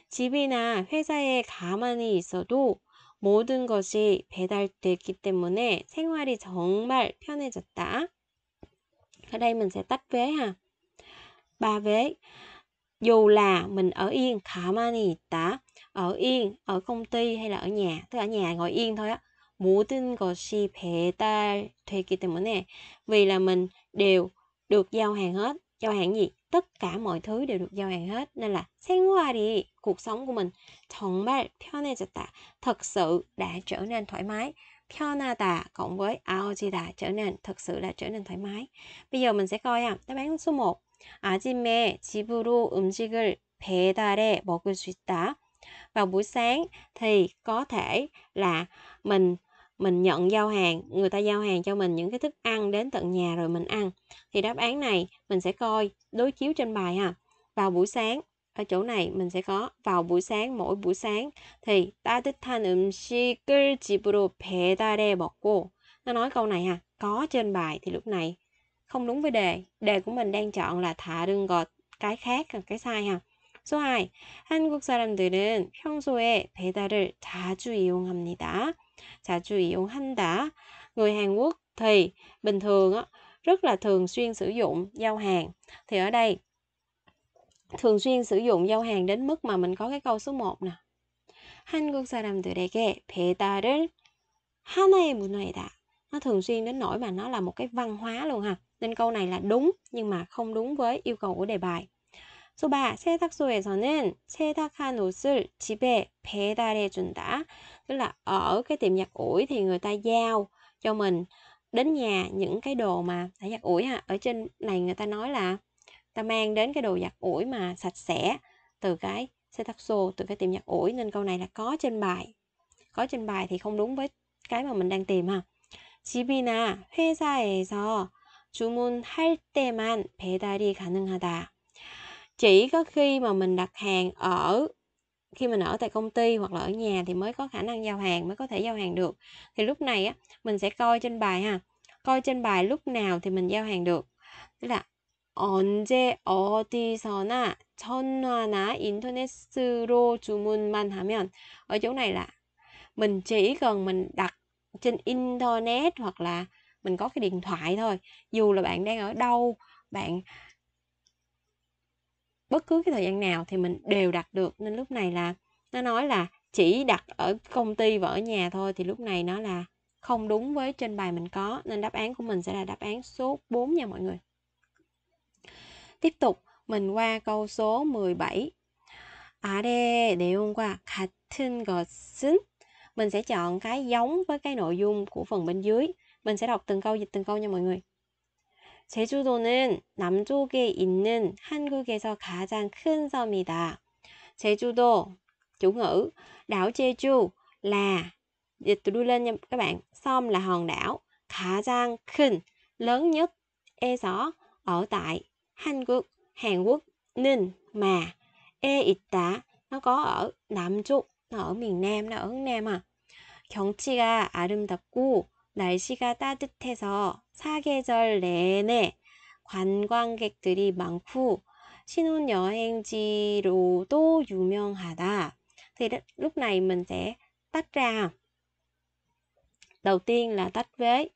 chỉ vì 집이나 회사에 가만히 있어도 모든 것이 배달됐기 때문에 생활이 정말 편해졌다 ở đây mình sẽ tách vế ha ba vế dù là mình ở yên 가만히 ở yên ở công ty hay là ở nhà tức ở nhà ngồi yên thôi á mũ tin si phe ta 모든 것이 배달되기 nè vì là mình đều được giao hàng hết giao hàng gì tất cả mọi thứ đều được giao hàng hết nên là 생활이 cuộc sống của mình ba 정말 편해졌다 thật sự đã trở nên thoải mái 편하다 cộng với aojida trở nên thực sự là trở nên thoải mái. Bây giờ mình sẽ coi à, đáp án số 1. 아침에 집으로 음식을 배달해 먹을 수 있다. Vào buổi sáng thì có thể là mình mình nhận giao hàng, người ta giao hàng cho mình những cái thức ăn đến tận nhà rồi mình ăn. Thì đáp án này mình sẽ coi đối chiếu trên bài ha. Vào buổi sáng ở chỗ này mình sẽ có vào buổi sáng mỗi buổi sáng thì 따뜻한 음식을 집으로 배달해 먹고 nó nói câu này ha có trên bài thì lúc này không đúng với đề đề của mình đang chọn là thả đừng gọt cái khác là cái sai ha số 2 한국 사람들은 평소에 배달을 자주 이용합니다 자주 이용한다 người Hàn Quốc thì bình thường á, rất là thường xuyên sử dụng giao hàng thì ở đây thường xuyên sử dụng giao hàng đến mức mà mình có cái câu số 1 nè. 한국 사람들에게 배달을 하나의 문화이다. Nó thường xuyên đến nỗi mà nó là một cái văn hóa luôn ha. Nên câu này là đúng nhưng mà không đúng với yêu cầu của đề bài. Số 3, 세탁소에서는 세탁한 옷을 집에 배달해 준다. Tức là ở cái tiệm giặt ủi thì người ta giao cho mình đến nhà những cái đồ mà đã giặt ủi ha. Ở trên này người ta nói là ta mang đến cái đồ giặt ủi mà sạch sẽ từ cái xe xô từ cái tiệm giặt ủi nên câu này là có trên bài có trên bài thì không đúng với cái mà mình đang tìm ha 집이나 회사에서 주문할 때만 배달이 가능하다. Chỉ có khi mà mình đặt hàng ở khi mình ở tại công ty hoặc là ở nhà thì mới có khả năng giao hàng mới có thể giao hàng được. Thì lúc này á mình sẽ coi trên bài ha. Coi trên bài lúc nào thì mình giao hàng được. Tức là 언제 어디서나 전화나 인터넷으로 주문만 하면 ở chỗ này là mình chỉ cần mình đặt trên internet hoặc là mình có cái điện thoại thôi dù là bạn đang ở đâu bạn bất cứ cái thời gian nào thì mình đều đặt được nên lúc này là nó nói là chỉ đặt ở công ty và ở nhà thôi thì lúc này nó là không đúng với trên bài mình có nên đáp án của mình sẽ là đáp án số 4 nha mọi người tiếp tục mình qua câu số 17 아래 내용과 같은 것은 mình sẽ chọn cái giống với cái nội dung của phần bên dưới mình sẽ đọc từng câu dịch từng câu nha mọi người 제주도는 남쪽에 있는 한국에서 가장 큰 섬이다. 제주도 chủ ngữ đảo Jeju là dịch từ đuôi lên nha các bạn som là hòn đảo khả giang khinh lớn nhất e ở tại 한국, 한국는 mà, e 있다. nó có ở Nam Trung, nó ở miền Nam, nó ở hướng Nam à. 경치가 아름답고 날씨가 따뜻해서 사계절 내내 관광객들이 많고 신혼여행지로도 유명하다. Thì lúc này mình sẽ tách ra. Đầu tiên là tách với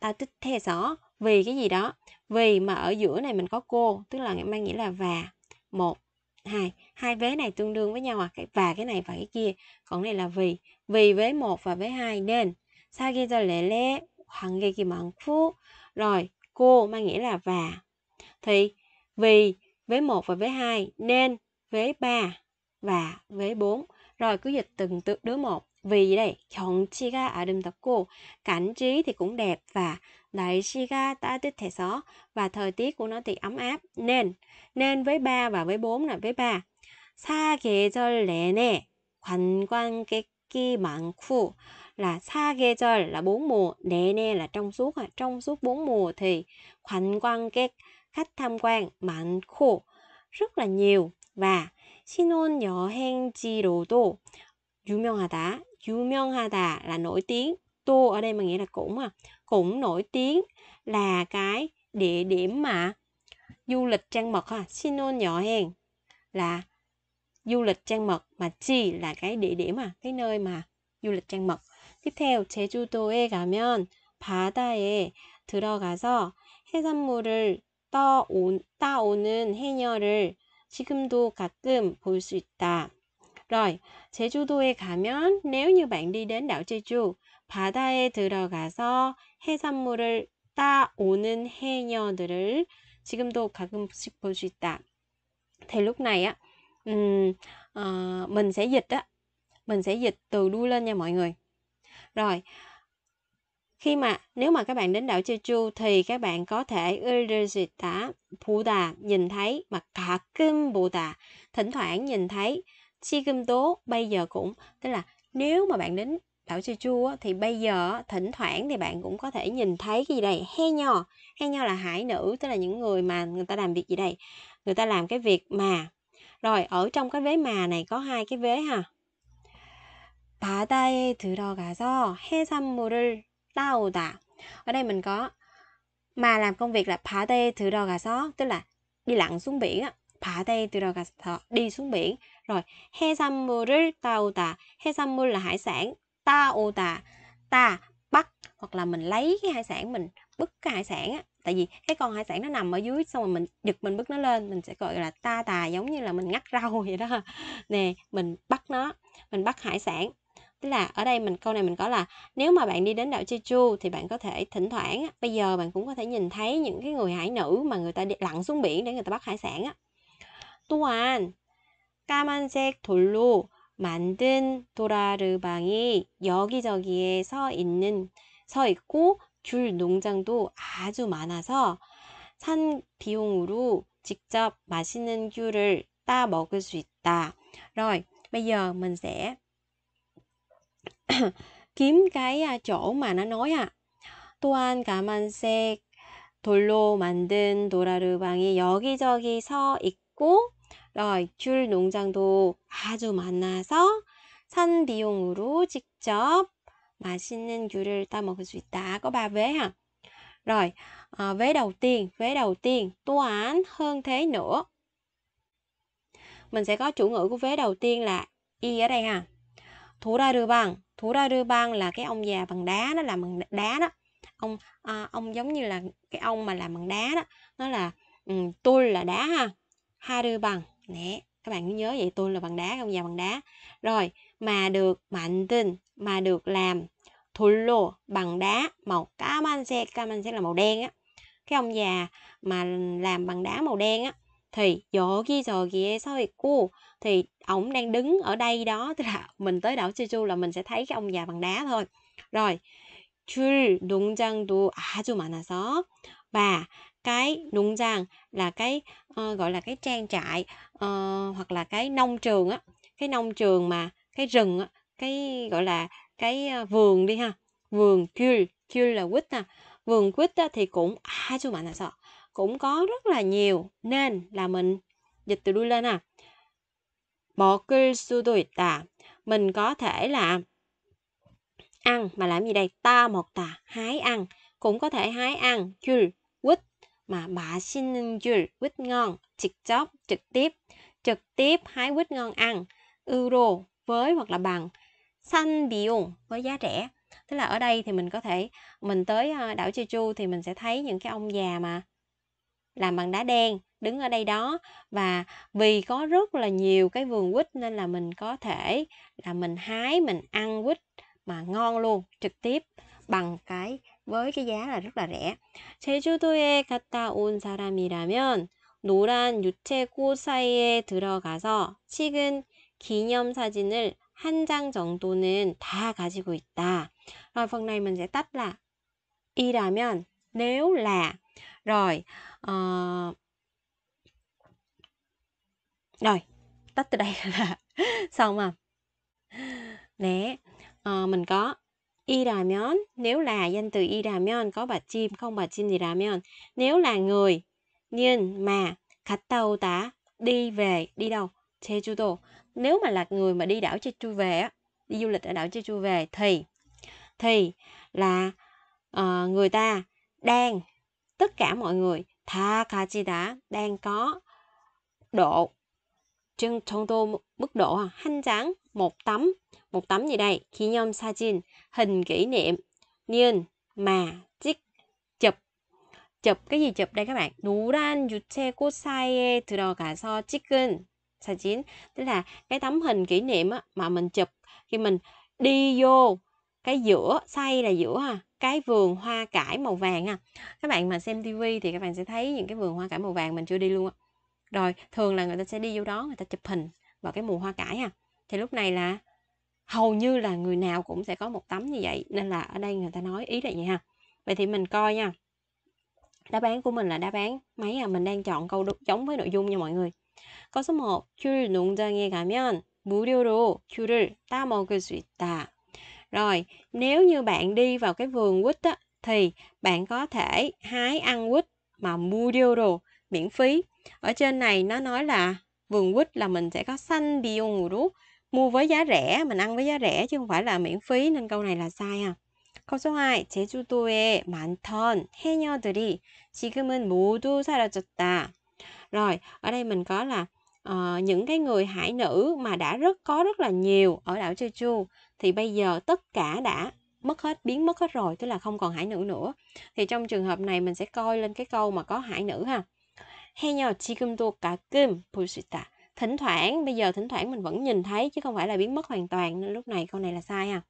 따뜻해서 vì cái gì đó vì mà ở giữa này mình có cô tức là mang nghĩa là và một hai hai vế này tương đương với nhau à cái và cái này và cái kia còn này là vì vì vế một và vế hai nên sa lẽ 사귀자 kỳ mạng phú rồi cô mang nghĩa là và thì vì vế một và vế hai nên vế ba và vế bốn rồi cứ dịch từng từ đứa một vì gì đây chọn chi ga ở đêm tập cô cảnh trí thì cũng đẹp và 날씨가 따뜻해서 và thời tiết của nó thì ấm áp nên nên với 3 và với 4 là với 3 cái kỳ 관광객이 많고 là sa 사계절 là bốn mùa nè là trong suốt à. trong suốt bốn mùa thì quan quan 관광객 khách tham quan 많고 rất là nhiều và nhỏ hen chi đồ 신혼 여행지로도 유명하다 유명하다 là nổi tiếng tô ở đây mà nghĩa là cũng à cũng nổi tiếng là cái địa điểm mà du lịch trang mật ha sinon nhỏ hèn là du lịch trang mật mà chi là cái địa điểm à cái nơi mà du lịch trang mật tiếp theo 제주도에 가면 바다에 들어가서 해산물을 떠온, 따오는 해녀를 지금도 가끔 볼 수 있다. Rồi, Jeju-do에 가면 nếu như bạn đi đến đảo Jeju, 바다에 들어가서 해산물을 따오는 해녀들을 지금도 가끔씩 볼 수 있다. Thì lúc này á, um, uh, mình sẽ dịch á, mình sẽ dịch từ đuôi lên nha mọi người. Rồi, khi mà nếu mà các bạn đến đảo Jeju thì các bạn có thể Urizita Buddha nhìn thấy mà cả kim Buddha thỉnh thoảng nhìn thấy kim tố. bây giờ cũng tức là nếu mà bạn đến tảo chua chua thì bây giờ thỉnh thoảng thì bạn cũng có thể nhìn thấy cái gì đây he nho he nho là hải nữ tức là những người mà người ta làm việc gì đây người ta làm cái việc mà rồi ở trong cái vế mà này có hai cái vế ha 바다에 들어가서 해산물을 따오다. Ở đây mình có mà làm công việc là 바다에 들어가서 tức là đi lặn xuống biển á. 바다에 들어가서 đi xuống biển. Rồi he 해산물을 he 해산물 là hải sản ta ô tà ta bắt hoặc là mình lấy cái hải sản mình bức cái hải sản á tại vì cái con hải sản nó nằm ở dưới xong rồi mình giật mình bức nó lên mình sẽ gọi là ta tà giống như là mình ngắt rau (laughs) vậy đó nè mình bắt nó mình bắt hải sản tức là ở đây mình câu này mình có là nếu mà bạn đi đến đảo Jeju thì bạn có thể thỉnh thoảng bây giờ bạn cũng có thể nhìn thấy những cái người hải nữ mà người ta đi, lặn xuống biển để người ta bắt hải sản á. Tuan, kamanse thulu 만든 도라르방이 여기저기에 서 있는 서 있고 귤 농장도 아주 많아서 산 비용으로 직접 맛있는 귤을 따 먹을 수 있다. Rồi, bây giờ mình sẽ kiếm cái chỗ mà nó nói ạ. À. 또한 까만색 돌로 만든 도라르방이 여기저기 서 있고 러이큘 농장도 아주 많아서 산 비용으로 직접 맛있는 귤을 따 먹을 수 있다. Có ba vế ha. Rồi, à, ờ, vế đầu tiên, vế đầu tiên, toán hơn thế nữa. Mình sẽ có chủ ngữ của vế đầu tiên là y ở đây ha. Thủ ra đưa bằng, thủ ra đưa bằng là cái ông già bằng đá, nó làm bằng đá đó. Ông à, ông giống như là cái ông mà làm bằng đá đó. Nó là um, tôi là đá ha. Ha đưa bằng nè các bạn nhớ vậy tôi là bằng đá không già bằng đá rồi mà được mạnh tinh mà được làm lô bằng đá màu cam anh xe cam anh xe là màu đen á cái ông già mà làm bằng đá màu đen á thì dỗ kia giờ kia sao vậy cô thì ổng đang đứng ở đây đó (laughs) tức là mình tới đảo Jeju là mình sẽ thấy cái ông già bằng đá thôi rồi chân 줄 mà 아주 많아서 và cái nụng giàng là cái uh, gọi là cái trang trại uh, hoặc là cái nông trường á cái nông trường mà cái rừng á cái gọi là cái ờ, vườn đi ha vườn kül kül là quýt ha vườn quýt á, thì cũng à chú mạnh là sao cũng có rất là nhiều nên là mình dịch từ đuôi lên ha su 수도 tà Mình có thể là ăn mà làm gì đây? Ta một tà hái ăn, cũng có thể hái ăn. Kül mà bà 맛있는 귤, quýt ngon, trực 직접, trực tiếp, trực tiếp hái quýt ngon ăn, euro, với hoặc là bằng, xanh bi용, với giá rẻ. Tức là ở đây thì mình có thể, mình tới ờ, đảo Jeju thì mình sẽ thấy những cái ông già mà làm bằng đá đen đứng ở đây đó và vì có rất là nhiều cái vườn quýt nên là mình có thể là mình hái mình ăn quýt mà ngon luôn trực tiếp bằng cái với cái giá là rất là rẻ. 제주도에 갔다 온 사람이라면 노란 유채꽃 사이에 들어가서 찍은 기념 사진을 한 장 정도는 다 가지고 있다. Rồi phần này mình sẽ tách là 이라면 nếu là rồi uh, rồi tắt từ đây (laughs) là xong mà nè uh, mình có Iramion, nếu là danh từ Iramion có bà chim không bà chim gì 라면 nếu là người nhưng mà khách tàu 오다 đi về đi đâu 제주도 nếu mà là người mà đi đảo Jeju về á đi du lịch ở đảo Jeju về thì thì là uh, người ta đang tất cả mọi người tha kaji đã đang có độ chân trong tô mức độ à, hành trắng một tấm một tấm gì đây khi nhôm sa jin hình kỷ niệm niên mà chích chụp chụp cái gì chụp đây các bạn sai 노란 유채 꽃사이에 들어가서 찍은 사진 tức là cái tấm hình kỷ niệm á, mà mình chụp khi mình đi vô cái giữa say là giữa ha cái vườn hoa cải màu vàng ha các bạn mà xem tivi thì các bạn sẽ thấy những cái vườn hoa cải màu vàng mình chưa đi luôn á rồi thường là người ta sẽ đi vô đó người ta chụp hình vào cái mùa hoa cải ha thì lúc này là hầu như là người nào cũng sẽ có một tấm như vậy nên là ở đây người ta nói ý là vậy ha vậy thì mình coi nha đáp án của mình là đáp án mấy à mình đang chọn câu đúng, giống với nội dung nha mọi người câu số 1 nghe 농장에 가면 무료로 귤을 따 먹을 수 있다 rồi nếu như bạn đi vào cái vườn quýt á, thì bạn có thể hái ăn quýt mà 무료로 miễn phí ở trên này nó nói là vườn quýt là mình sẽ có xanh đi mudu mua với giá rẻ mình ăn với giá rẻ chứ không phải là miễn phí nên câu này là sai à câu số 2 제주도에 많던 해녀들이 지금은 모두 사라졌다 rồi ở đây mình có là uh, những cái người hải nữ mà đã rất có rất là nhiều ở đảo Jeju thì bây giờ tất cả đã mất hết biến mất hết rồi tức là không còn hải nữ nữa thì trong trường hợp này mình sẽ coi lên cái câu mà có hải nữ ha 해녀 지금도 가끔 볼수 있다 thỉnh thoảng bây giờ thỉnh thoảng mình vẫn nhìn thấy chứ không phải là biến mất hoàn toàn nên lúc này câu này là sai ha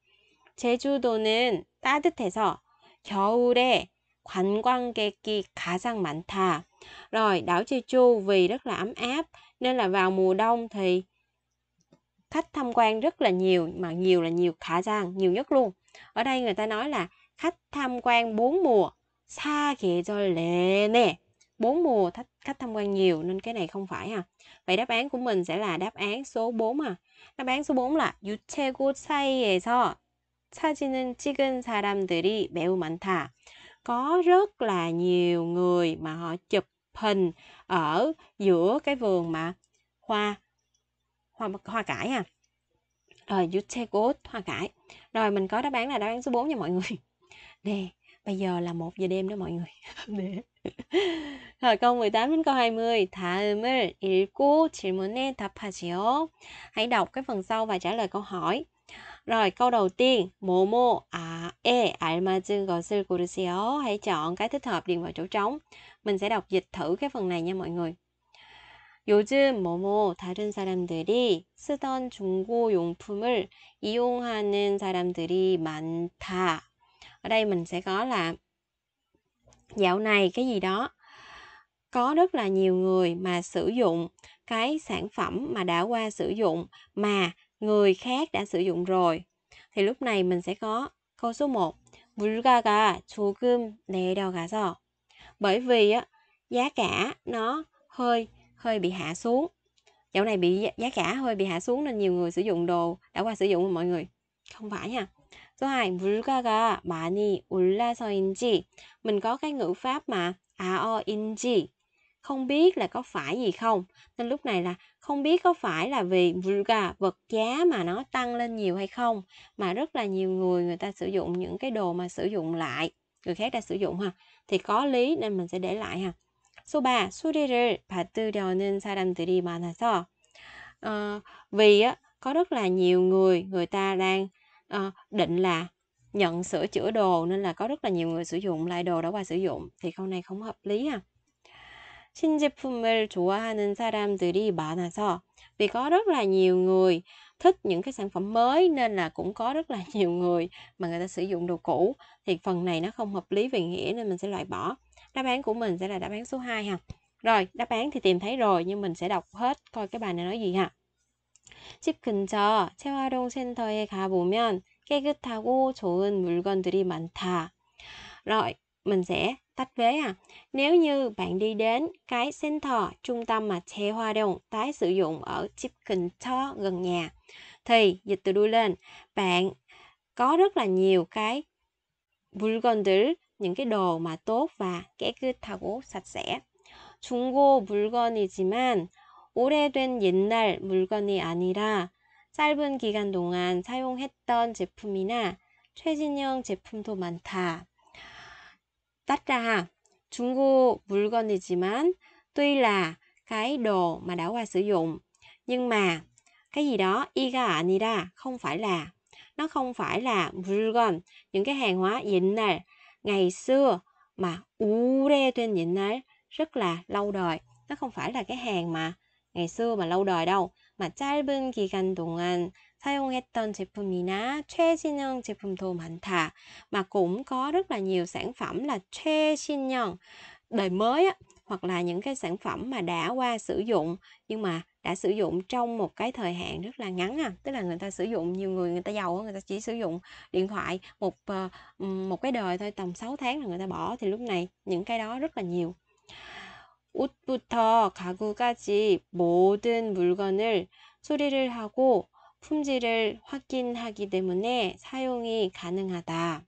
제주도는 따뜻해서 겨울에 관광객이 가장 많다. Rồi, đảo Jeju vì rất là ấm áp nên là vào mùa đông thì khách tham quan rất là nhiều mà nhiều là nhiều khả giang nhiều nhất luôn ở đây người ta nói là khách tham quan bốn mùa xa kia rồi lệ nè bốn mùa khách, khách tham quan nhiều nên cái này không phải à. Vậy đáp án của mình sẽ là đáp án số 4 à. Đáp án số 4 là 유채꽃 사이에서 사진은 찍은 사람들이 매우 많다. Có rất là nhiều người mà họ chụp hình ở giữa cái vườn mà hoa hoa hoa cải à. Rồi yutegos hoa cải. Rồi mình có đáp án là đáp án số 4 nha mọi người. (laughs) Nè, Bây giờ là một giờ đêm đó mọi người. 네. (laughs) 자, câu 18 đến câu 20. 다음을 읽고 질문에 답하지요. Hãy đọc cái phần sau và trả lời câu hỏi. Rồi, câu đầu tiên, 뭐뭐 아에 알맞은 것을 고르세요. Hãy chọn cái thích hợp điền vào chỗ trống. Mình sẽ đọc dịch thử cái phần này nha mọi người. 요즘 뭐뭐 다른 사람들이 쓰던 용품을 이용하는 사람들이 많다 ở đây mình sẽ có là dạo này cái gì đó có rất là nhiều người mà sử dụng cái sản phẩm mà đã qua sử dụng mà người khác đã sử dụng rồi thì lúc này mình sẽ có câu số 1 물가가 조금 내려가서 bởi vì á, giá cả nó hơi hơi bị hạ xuống dạo này bị giá cả hơi bị hạ xuống nên nhiều người sử dụng đồ đã qua sử dụng mọi người không phải nha 또한 so in 올라서인지 mình có cái ngữ pháp mà in 아어인지 không biết là có phải gì không nên lúc này là không biết có phải là vì vulga vật giá mà nó tăng lên nhiều hay không mà rất là nhiều người người ta sử dụng những cái đồ mà sử dụng lại người khác đã sử dụng ha thì có lý nên mình sẽ để lại ha số 3 수리를 받으려는 사람들이 많아서 à, vì á, có rất là nhiều người người ta đang uh, định là nhận sửa chữa đồ nên là có rất là nhiều người sử dụng lại đồ đã qua sử dụng thì câu này không hợp lý à 신제품을 좋아하는 사람들이 많아서 vì có rất là nhiều người thích những cái sản phẩm mới nên là cũng có rất là (laughs) nhiều người mà người ta sử dụng đồ cũ thì phần này nó không hợp lý về nghĩa nên mình sẽ loại bỏ đáp án của mình sẽ là đáp án số 2 ha rồi đáp án thì tìm thấy rồi nhưng mình sẽ đọc hết coi cái bài này nói gì ha 집 근처 재활용 센터에 가보면 깨끗하고 좋은 물건들이 많다. Rồi, mình sẽ tách vé à. Nếu như bạn đi đến cái center, trung tâm mà chế hoa động tái sử dụng ở chip Kinto gần nhà, thì dịch từ đuôi lên, bạn có rất là nhiều cái 물건들, những cái đồ mà tốt và 깨끗하고 sạch sẽ. 중고 물건이지만 오래된 옛날 물건이 아니라 짧은 기간 동안 사용했던 제품이나 최신형 제품도 많다. 따라 중고 물건이지만 tuy là cái đồ mà đã qua sử dụng nhưng mà cái gì đó 이가 아니라 không phải là nó không phải là 물건 những cái hàng hóa 옛날 ngày xưa mà 오래된 옛날 rất là lâu đời nó không phải là cái hàng mà ngày xưa mà lâu đời đâu mà 짧은 기간 동안 사용했던 제품이나 최신형 제품도 많다. Mà cũng có rất là nhiều sản phẩm là 최신형, đời mới á, hoặc là những cái sản phẩm mà đã qua sử dụng nhưng mà đã sử dụng trong một cái thời hạn rất là ngắn à tức là người ta sử dụng nhiều người người ta giàu người ta chỉ sử dụng điện thoại một ờ, một cái đời thôi tầm 6 tháng là người ta bỏ thì lúc này những cái đó rất là nhiều 옷부터 가구까지 모든 물건을 수리를 하고 품질을 확인하기 때문에 사용이 가능하다.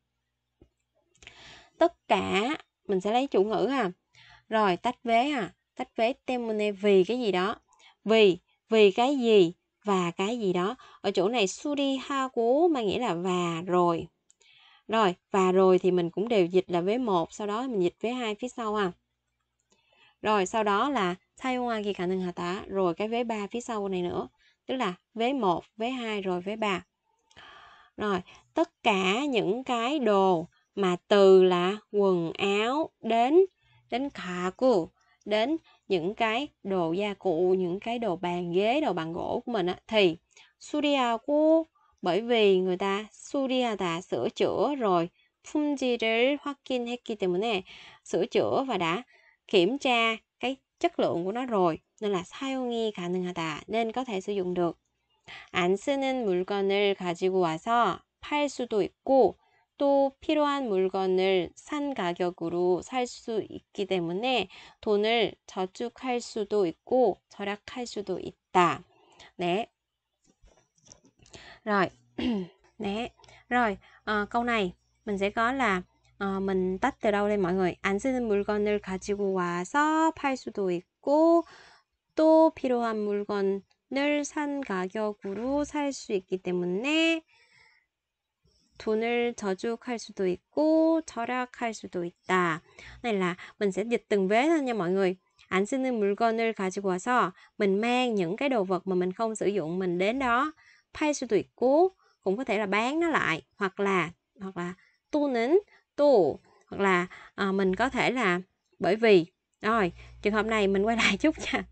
Tất cả, mình sẽ lấy chủ ngữ à. Rồi tách vế à. Tách vế 때문에 vì cái gì đó. Vì, vì cái gì và cái gì đó. Ở chỗ này 수리하고 mà nghĩa là và rồi. Rồi, và rồi thì mình cũng đều dịch là vế một sau đó mình dịch vế hai phía sau à rồi sau đó là thay hoa kỳ 사용하기 Tá rồi cái vế 3 phía sau này nữa tức là vế 1, vế 2 rồi vế 3 rồi tất cả những cái đồ mà từ là quần áo đến đến khả cụ đến những cái đồ gia cụ những cái đồ bàn ghế đồ bàn gỗ của mình á, thì 수리하고 bởi vì người ta 수리하다 sửa chữa rồi 품질을 확인했기 때문에 sửa chữa và đã kiểm tra cái chất lượng của nó rồi nên là 사용이 가능하다 nên có thể sử dụng được 안 쓰는 물건을 가지고 와서 팔 수도 있고 또 필요한 물건을 산 가격으로 살 수 있기 때문에 돈을 저축할 수도 있고 절약할 수도 있다. Đấy. Rồi. Đấy. Rồi, à, câu này mình sẽ có là 어, mình tách từ đâu đây mọi người? 안 쓰는 물건을 가지고 와서 팔 수도 있고 또 필요한 물건을 산 가격으로 살 수 있기 때문에 돈을 저축할 su도 있고 절약할 수도 있다. Này là mình sẽ dịch từng vế thôi nha mọi người. Anh 쓰는 물건을 가지고 와서 mình mang những cái đồ vật mà mình không sử dụng mình đến đó. 팔 수도 있고 cũng có thể là bán nó lại hoặc là hoặc là tu nín tu hoặc là à, mình có thể là bởi vì rồi trường hợp này mình quay (laughs) lại chút nha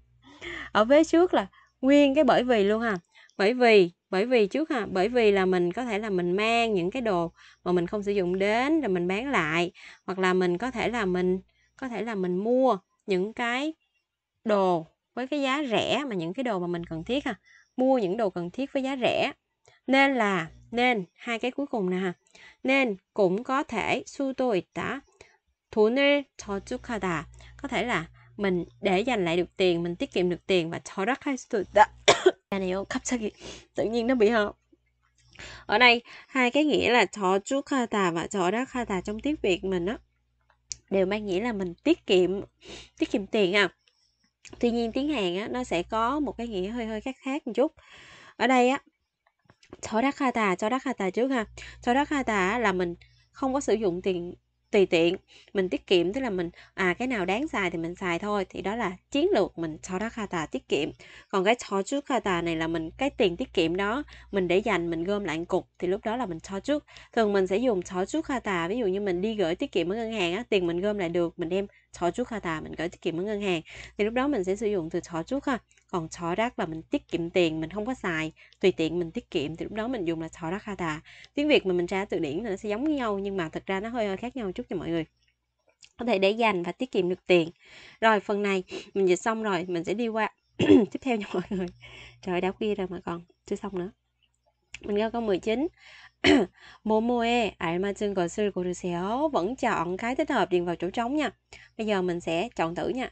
ở vế trước là nguyên cái bởi vì luôn ha bởi vì bởi vì trước ha bởi vì là mình có thể là mình mang những cái đồ mà mình không sử dụng đến rồi mình bán lại hoặc là mình có thể là mình có thể là mình mua những cái đồ với cái giá rẻ mà những cái đồ mà mình cần thiết ha mua những đồ cần thiết với giá rẻ nên là nên hai cái cuối cùng nè nên cũng có thể su thủ sudo 있다 돈을 저축하다 có thể là mình để dành lại được tiền mình tiết kiệm được tiền và cho rất hay sudo 있다 (coughs) này không 갑자기 tự nhiên nó bị hợp ở đây hai cái nghĩa là thọ chú kha tà và thọ đá kha tà trong tiếng việt mình á đều mang nghĩa là mình tiết kiệm tiết kiệm tiền à tuy nhiên tiếng hàn á nó sẽ có một cái nghĩa hơi hơi khác khác một chút ở đây á 저락하다 저락하다 trước ha 저락하다 là mình không có sử dụng tiền tùy tiện mình tiết kiệm tức là mình à cái nào đáng xài thì mình xài thôi thì đó là chiến lược mình cho đó kha tiết kiệm còn cái cho trước kha này là mình cái tiền tiết kiệm đó mình để dành mình gom lại một cục thì lúc đó là mình cho trước thường mình sẽ dùng cho trước kha ví dụ như mình đi gửi tiết kiệm ở ngân hàng á tiền mình gom lại được mình đem chó chút ta mình gửi tiết kiệm ở ngân hàng thì lúc đó mình sẽ sử dụng từ chó chú ha còn chó rác là mình tiết kiệm tiền mình không có xài tùy tiện mình tiết kiệm thì lúc đó mình dùng là chó rác ta tiếng việt mà mình ra từ điển thì nó sẽ giống nhau nhưng mà thật ra nó hơi hơi khác nhau một chút cho mọi người có thể để dành và tiết kiệm được tiền rồi phần này mình dịch xong rồi mình sẽ đi qua (clears throat) tiếp theo nha mọi người trời đã kia rồi mà còn chưa xong nữa mình ra câu 19 (coughs) Momoe 알맞은 것을 고르세요. Vẫn chọn cái thích hợp điền vào chỗ trống nha. Bây giờ mình sẽ chọn thử nha.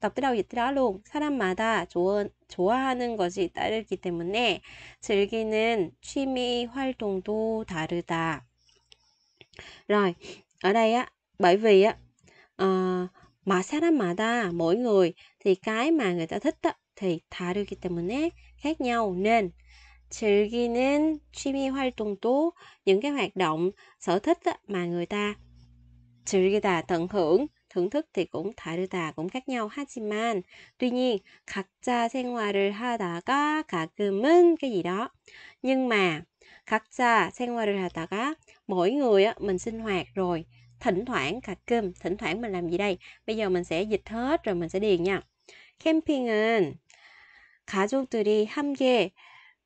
Tập tới đâu dịch tới đó luôn. 사람마다 좋아, 좋아하는 것이 다르기 때문에 즐기는 취미 활동도 다르다. Rồi, ở đây á, bởi vì á, uh, mà 사람마다 mỗi người thì cái mà người ta thích á, thì 다르기 때문에 khác nhau nên 즐기는 취미 활동도 những cái hoạt động sở thích mà người ta 즐기다 tận hưởng thưởng thức thì cũng 다르다 cũng khác nhau 하지만 tuy nhiên 각자 생활을 하다가 가끔은 cái gì đó nhưng mà 각자 생활을 하다가 mỗi người á, mình sinh hoạt rồi thỉnh thoảng cơm thỉnh thoảng mình làm gì đây bây giờ mình sẽ dịch hết rồi mình sẽ điền nha 캠핑은 가족들이 함께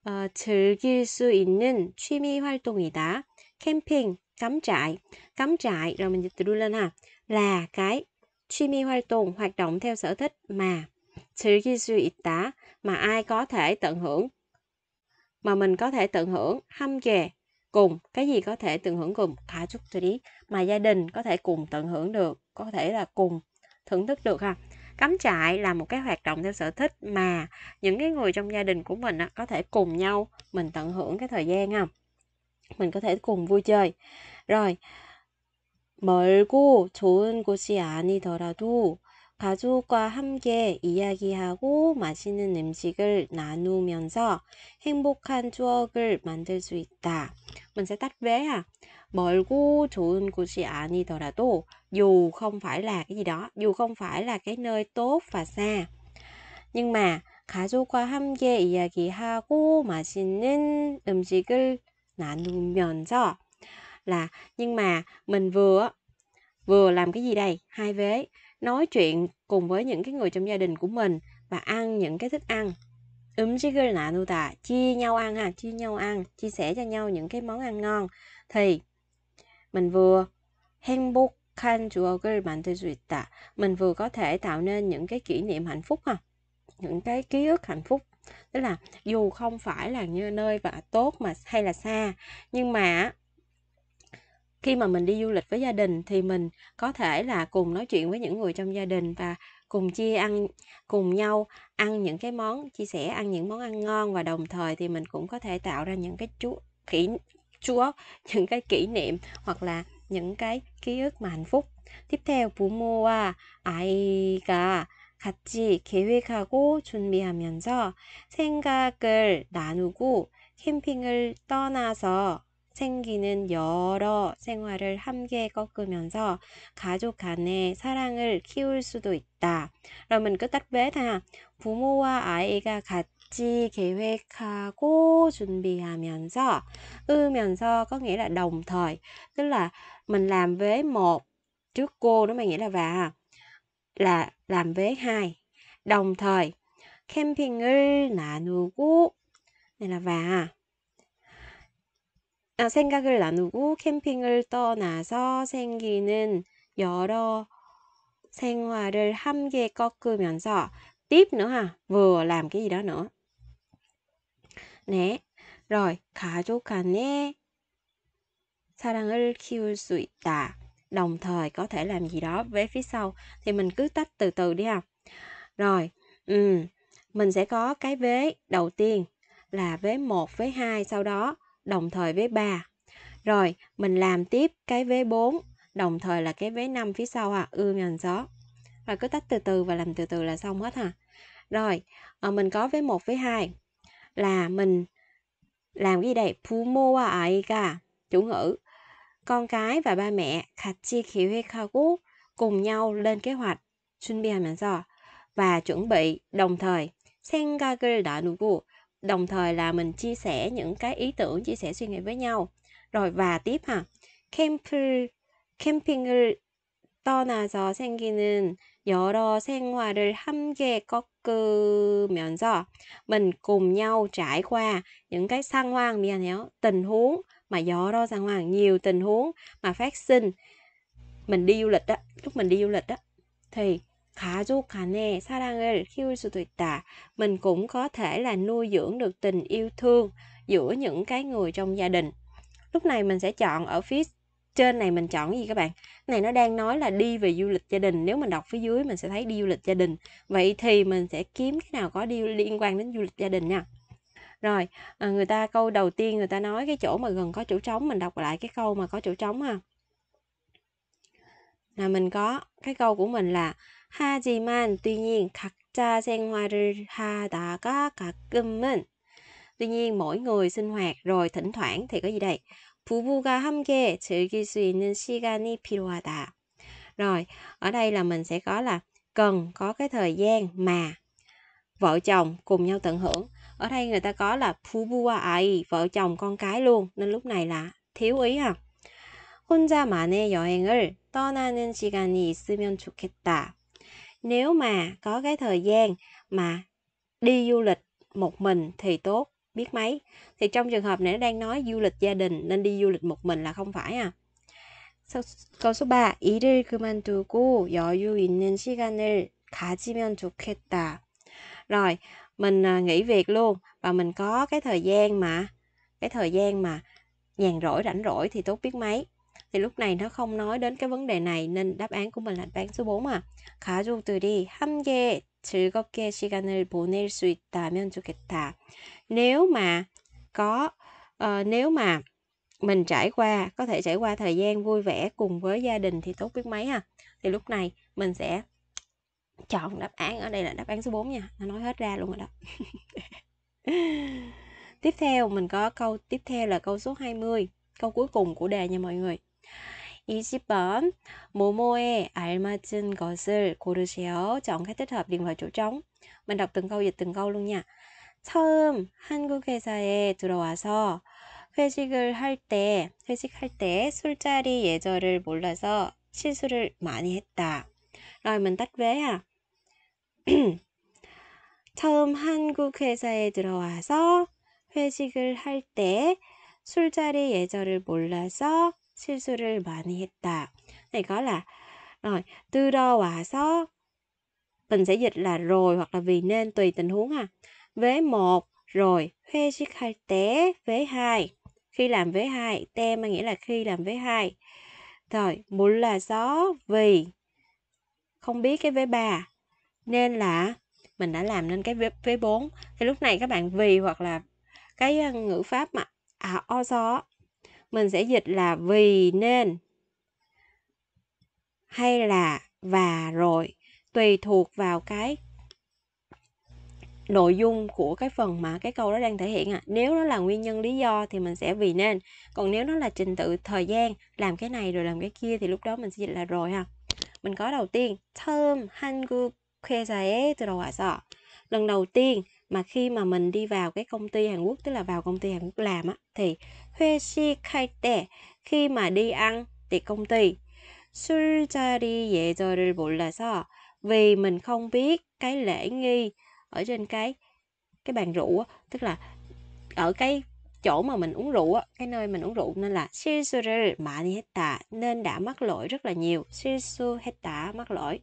어, 즐길 수 있는 취미 활동이다. 캠핑, cắm trại. Cắm 이제 들으려나? mình Là cái 취미 활동, hoạt động theo sở thích mà 즐길 수 있다 mà ai có thể tận hưởng. Mà mình có thể tận hưởng 함께 cùng cái gì có thể tận hưởng cùng 가족들이 mà gia đình có thể cùng tận hưởng được, có thể là cùng thưởng thức được ha cắm trại là một cái hoạt động theo sở thích mà những cái người trong gia đình của mình có thể cùng nhau mình tận hưởng cái thời gian không mình có thể cùng vui chơi rồi 멀고 좋은 곳이 아니더라도 가족과 함께 이야기하고 맛있는 음식을 나누면서 행복한 추억을 만들 수 있다. Mình sẽ tách vế 멀고 좋은 곳이 아니더라도 dù không phải là cái gì đó, dù không phải là cái nơi tốt và xa. Nhưng mà 가족과 함께 이야기하고 맛있는 음식을 나누면서 là nhưng mà mình vừa vừa làm cái gì đây? Hai vế nói chuyện cùng với những cái người trong gia đình của mình và ăn những cái thích ăn 음식을 나누다 chia nhau ăn ha chia nhau ăn chia sẻ cho nhau những cái món ăn ngon thì mình vừa handbook can jewelry 만들 수 있다. Mình vừa có thể tạo nên những cái kỷ niệm hạnh phúc ha. À? Những cái ký ức hạnh phúc. Tức là dù không phải là như nơi và tốt mà hay là xa, nhưng mà khi mà mình đi du lịch với gia đình thì mình có thể là cùng nói chuyện với những người trong gia đình và cùng chia ăn cùng nhau ăn những cái món chia sẻ ăn những món ăn ngon và đồng thời thì mình cũng có thể tạo ra những cái chú kỷ chúa những cái kỷ niệm hoặc là những cái ký ức mà hạnh phúc tiếp theo 부모와 아이가 같이 계획하고 준비하면서 생각을 나누고 캠핑을 떠나서 생기는 여러 생활을 함께 꺾으면서 가족 간의 사랑을 키울 수도 있다. 그러면 끝딱 bếp 부모와 아이가 같이 cô chuẩn bị 같이 Ư 준비하면서 으면서 có nghĩa là đồng thời tức là mình làm vế một trước cô nó mang nghĩa là và là làm vế hai đồng thời Camping 캠핑을 나누고 này là và À, 생각을 나누고 캠핑을 떠나서 생기는 여러 생활을 함께 꺾으면서 tiếp nữa ha, vừa làm cái gì đó nữa. 네. rồi 가족간의 사랑을 키울 수 있다. Đồng thời có thể làm gì đó với phía sau thì mình cứ tách từ từ đi ha. Rồi, um, mình sẽ có cái vế đầu tiên là vế 1, vế 2 sau đó đồng thời vế 3. Rồi, mình làm tiếp cái vế 4 đồng thời là cái vế 5 phía sau ha, ư ngành gió. và cứ tách từ từ và làm từ từ là xong hết ha. Rồi, ờ, mình có vế 1, vế 2 là mình làm cái đây? Phu mô à ấy cả chủ ngữ con cái và ba mẹ khạch 같이 계획하고 cùng nhau lên kế hoạch chuẩn bị 준비하면서 và chuẩn bị đồng thời 생각을 나누고 đồng thời là mình chia sẻ những cái ý tưởng chia sẻ suy nghĩ với nhau rồi và tiếp ha 캠프 캠핑을 떠나서 생기는 여러 생활을 함께 꺾 겪으면서 mình cùng nhau trải qua những cái sang 상황 nhớ tình huống mà do đó 상황 nhiều tình huống mà phát sinh mình đi du lịch đó, lúc mình đi du lịch đó thì 가족 간에 사랑을 키울 수도 있다. Mình cũng có thể là nuôi dưỡng được tình yêu thương giữa những cái người trong gia đình. Lúc này mình sẽ chọn ở phía trên này mình chọn cái gì các bạn này nó đang nói là đi về du lịch gia đình nếu mình đọc phía dưới mình sẽ thấy đi du lịch gia đình vậy thì mình sẽ kiếm cái nào có đi liên quan đến du lịch gia đình nha rồi à, người ta câu đầu tiên người ta nói cái chỗ mà gần có chỗ trống mình đọc lại cái câu mà có chỗ trống ha là mình có cái câu của mình là 하지만 tuy nhiên 각자 생활을 하다가 가끔은 tuy nhiên mỗi người sinh hoạt rồi thỉnh thoảng thì có gì đây 부부가 함께 즐길 수 있는 시간이 필요하다. Rồi, ở đây là mình sẽ có là cần có cái thời gian mà vợ chồng cùng nhau tận hưởng. Ở đây người ta có là 부부와 아이, vợ chồng con cái luôn, nên lúc này là thiếu ý ha. À. 혼자만의 여행을 떠나는 시간이 있으면 좋겠다. Nếu mà có cái thời gian mà đi du lịch một mình thì tốt biết mấy thì trong trường hợp này nó đang nói du lịch gia đình nên đi du lịch một mình là không phải à câu số 3 일을 그만두고 여유 있는 시간을 가지면 좋겠다 rồi mình à, nghỉ việc luôn và mình có cái thời gian mà cái thời gian mà nhàn rỗi rảnh rỗi thì tốt biết mấy thì lúc này nó không nói đến cái vấn đề này nên đáp án của mình là đáp án số 4 à. 가족들이 함께 즐겁게 시간을 보낼 수 있다면 좋겠다 nếu mà có uh, nếu mà mình trải qua có thể trải qua thời gian vui vẻ cùng với gia đình thì tốt biết mấy ha thì lúc này mình sẽ chọn đáp án ở đây là đáp án số 4 nha nó nói hết ra luôn rồi đó (laughs) tiếp theo mình có câu tiếp theo là câu số 20 câu cuối cùng của đề nha mọi người 20번 모모에 알맞은 것을 고르세요. Chọn cách tích hợp điền vào chỗ trống. Mình đọc từng câu dịch từng câu luôn nha. 처음 한국 회사에 들어와서 회식을 할 때, 회식할 때 술자리 예절을 몰라서 실수를 많이 했다. 라면 딱배야. (clears throat) 처음 한국 회사에 들어와서 회식을 할 때 술자리 예절을 몰라서 실수를 많이 했다. 이 à y có là rồi từ đâu à so m ì n dịch là rồi hoặc là vì nên tùy tình huống vế 1 rồi huê chiếc hai té vế 2 khi làm vế 2 tem mà nghĩa là khi làm vế 2 rồi muốn là gió vì không biết cái vế 3 nên là mình đã làm nên cái vế, vế 4 thì lúc này các bạn vì hoặc là cái ờ, ngữ pháp mà à, o gió mình sẽ dịch là vì nên hay là và rồi tùy thuộc vào cái nội dung của cái phần mà cái câu đó đang thể hiện à. Nếu nó là nguyên nhân lý do thì mình sẽ vì nên. Còn nếu nó là trình tự thời gian làm cái này rồi làm cái kia thì lúc đó mình sẽ dịch là rồi ha. Mình có đầu tiên term 한국 회사에 sọ, Lần đầu tiên mà khi mà mình đi vào cái công ty Hàn Quốc tức là vào công ty Hàn Quốc làm á thì 회식 할때 khi mà đi ăn tiệc công ty 술자리 là sao, vì mình không biết cái lễ nghi ở trên cái cái bàn rượu á, tức là ở cái chỗ mà mình uống rượu á, cái nơi mình uống rượu nên là 실수를 많이 했다 nên đã mắc lỗi rất là nhiều. 실수했다 mắc lỗi.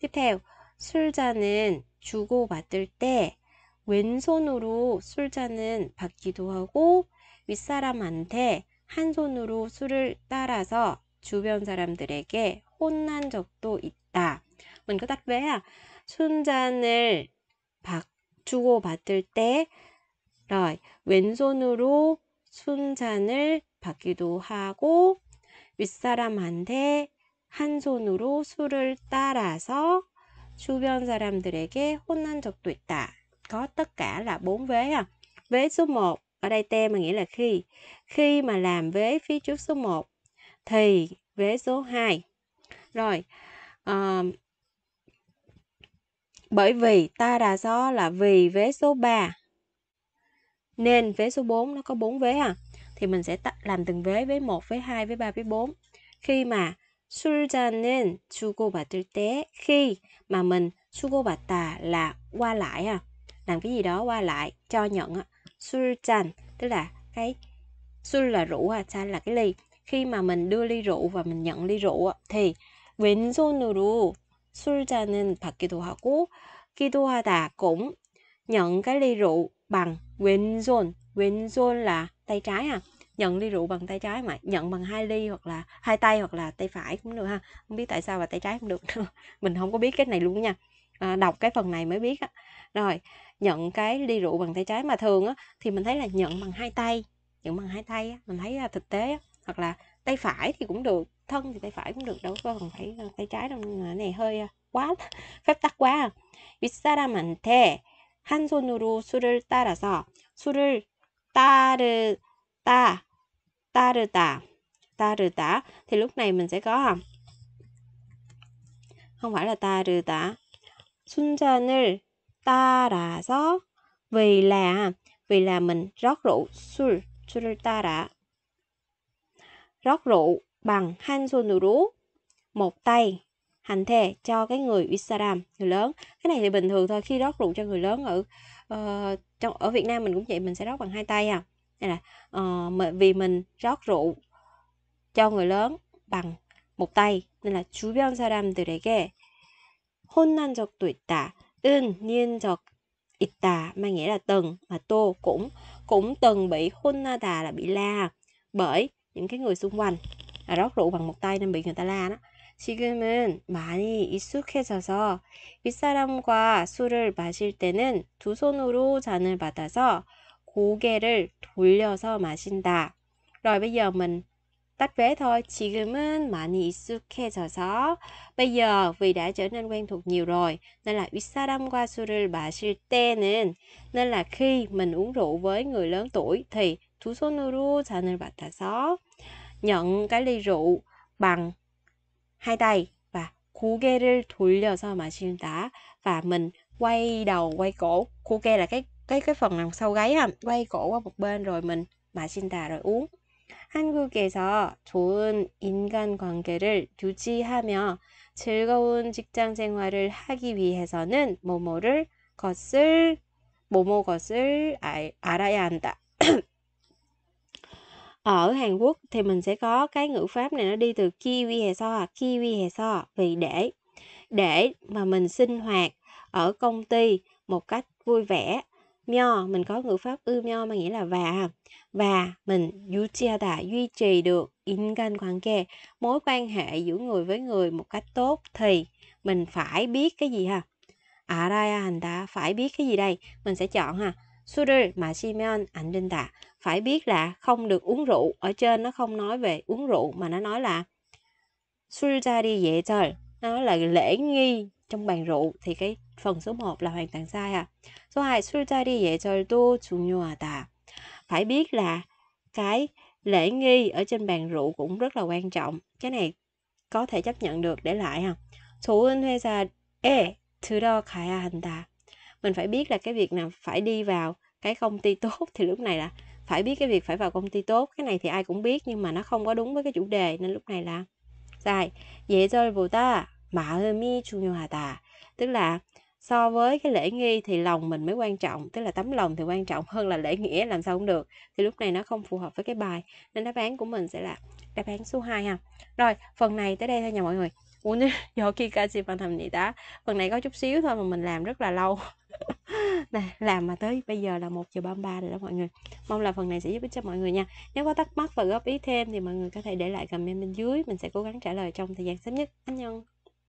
tiếp theo 술잔은 주고받을 때 왼손으로 술잔은 받기도 하고 윗사람한테 한 손으로 술을 따라서 주변 사람들에게 혼난 적도 있다. mình có tách vé à? 술잔을 박, 주고받을 때 rồi, 왼손으로 순잔을 받기도 하고 윗사람한테 한 손으로 술을 따라서 주변 사람들에게 혼난 적도 있다. Có tất cả là bốn vế ha. Vế số 1 ở đây tem mà nghĩa là khi khi mà làm vế phía trước số 1 thì vế số 2. Rồi uh, Bởi vì ta đã do là vì vế số 3 Nên vế số 4 nó có 4 vế à Thì mình sẽ làm từng vế với 1, vế 2, vế 3, vế 4 Khi mà 술자는 주고받을 때 Khi mà mình 주고받다 là qua lại à Làm cái gì đó qua lại, cho nhận á 술잔 tức là cái 술 là rượu à, 잔 là cái ly Khi mà mình đưa ly rượu và mình nhận ly rượu á Thì 왼손으로 술자는 받기도 하고 기도하다 cũng nhận cái ly rượu bằng 왼손 왼손 là tay trái à nhận ly rượu bằng tay trái mà nhận bằng hai ly hoặc là hai tay hoặc là tay phải cũng được ha không biết tại sao là tay trái không được nữa (laughs) mình không có biết cái này luôn nha à, đọc cái phần này mới biết á rồi nhận cái ly rượu bằng tay trái mà thường á thì mình thấy là nhận bằng hai tay nhận bằng hai tay á, mình thấy là thực tế á. hoặc là tay phải thì cũng được thân thì tay phải cũng được đâu có cần phải ờ, tay trái đâu cái này hơi ờ, quá (laughs) phép tắc quá Vì sao 윗사람한테 한 손으로 ta, 따라서 ta, ta, 따르다 ta thì lúc này mình sẽ có không phải là ta, ta, ta là sao vì là vì là mình rót rượu 술 술을 따라 rót rượu bằng Hansunuru một tay hành thề cho cái người Isaram người lớn cái này thì bình thường thôi khi rót rượu cho người lớn ở uh, trong ở Việt Nam mình cũng vậy mình sẽ rót bằng hai tay à đây là uh, vì mình rót rượu cho người lớn bằng một tay nên là 주변 사람들에게 혼난 적도 있다 은 nhiên 적 있다 mang nghĩa là từng mà tô cũng cũng từng bị 혼나다 là bị la bởi những cái người xung quanh rót rượu bằng một tay nên bị người ta la đó. 지금은 많이 익숙해져서 윗사람과 술을 마실 때는 두 손으로 잔을 받아서 고개를 돌려서 마신다. Rồi bây giờ mình tách vé thôi. 지금은 많이 익숙해져서 bây giờ vì đã trở nên quen thuộc nhiều rồi nên là 윗사람과 술을 마실 때는 nên là khi mình uống rượu với người lớn tuổi thì 두 손으로 잔을 받아서 nhận cái ly rượu bằng hai tay và 고개를 돌려서 마신다. Và mình quay đầu quay cổ. 고개 là cái cái cái phần đằng sau gáy ha. Quay cổ qua một bên rồi mình 마신다 rồi uống. 한국에서 좋은 인간관계를 유지하며 즐거운 직장 생활을 하기 위해서는 뭐뭐를 것을 뭐뭐 것을 알, 알아야 한다. ở Hàn Quốc thì mình sẽ có cái ngữ pháp này nó đi từ kiwi hè so hoặc kiwi hè so vì để để mà mình sinh hoạt ở công ty một cách vui vẻ nho mình có ngữ pháp ư nho mà nghĩa là và và mình yuchiata duy trì được in ingan quan kê mối quan hệ giữa người với người một cách tốt thì mình phải biết cái gì ha à, đây 알아야 ta phải biết cái gì đây mình sẽ chọn ha 술을 마시면 안 된다 phải biết là không được uống rượu ở trên nó không nói về uống rượu mà nó nói là đi dễ trời nó là lễ nghi trong bàn rượu thì cái phần số 1 là hoàn toàn sai à. Số 2 술자리 예절도 중요하다. Phải biết là cái lễ nghi ở trên bàn rượu cũng rất là quan trọng. Cái này có thể chấp nhận được để lại ha. 좋은 회사에 들어가야 ta Mình phải biết là cái việc nào phải đi vào cái công ty tốt (laughs) thì lúc này là phải biết cái việc phải vào công ty tốt cái này thì ai cũng biết nhưng mà nó không có đúng với cái chủ đề nên lúc này là sai 예절보다 마음이 중요하다 tức là so với cái lễ nghi thì lòng mình mới quan trọng tức là tấm lòng thì quan trọng hơn là lễ nghĩa làm sao cũng được thì lúc này nó không phù hợp với cái bài nên đáp án của mình sẽ là đáp án số 2 ha rồi phần này tới đây thôi nha mọi người khi ca sĩ thầm gì 합니다. Phần này có chút xíu thôi mà mình làm rất là lâu. (laughs) làm mà tới bây giờ là một giờ ba rồi đó mọi người Mong là phần này sẽ giúp ích cho mọi người nha Nếu có thắc mắc và góp ý thêm thì mọi người có thể để lại comment bên dưới Mình sẽ cố gắng trả lời trong thời gian sớm nhất Anh nhân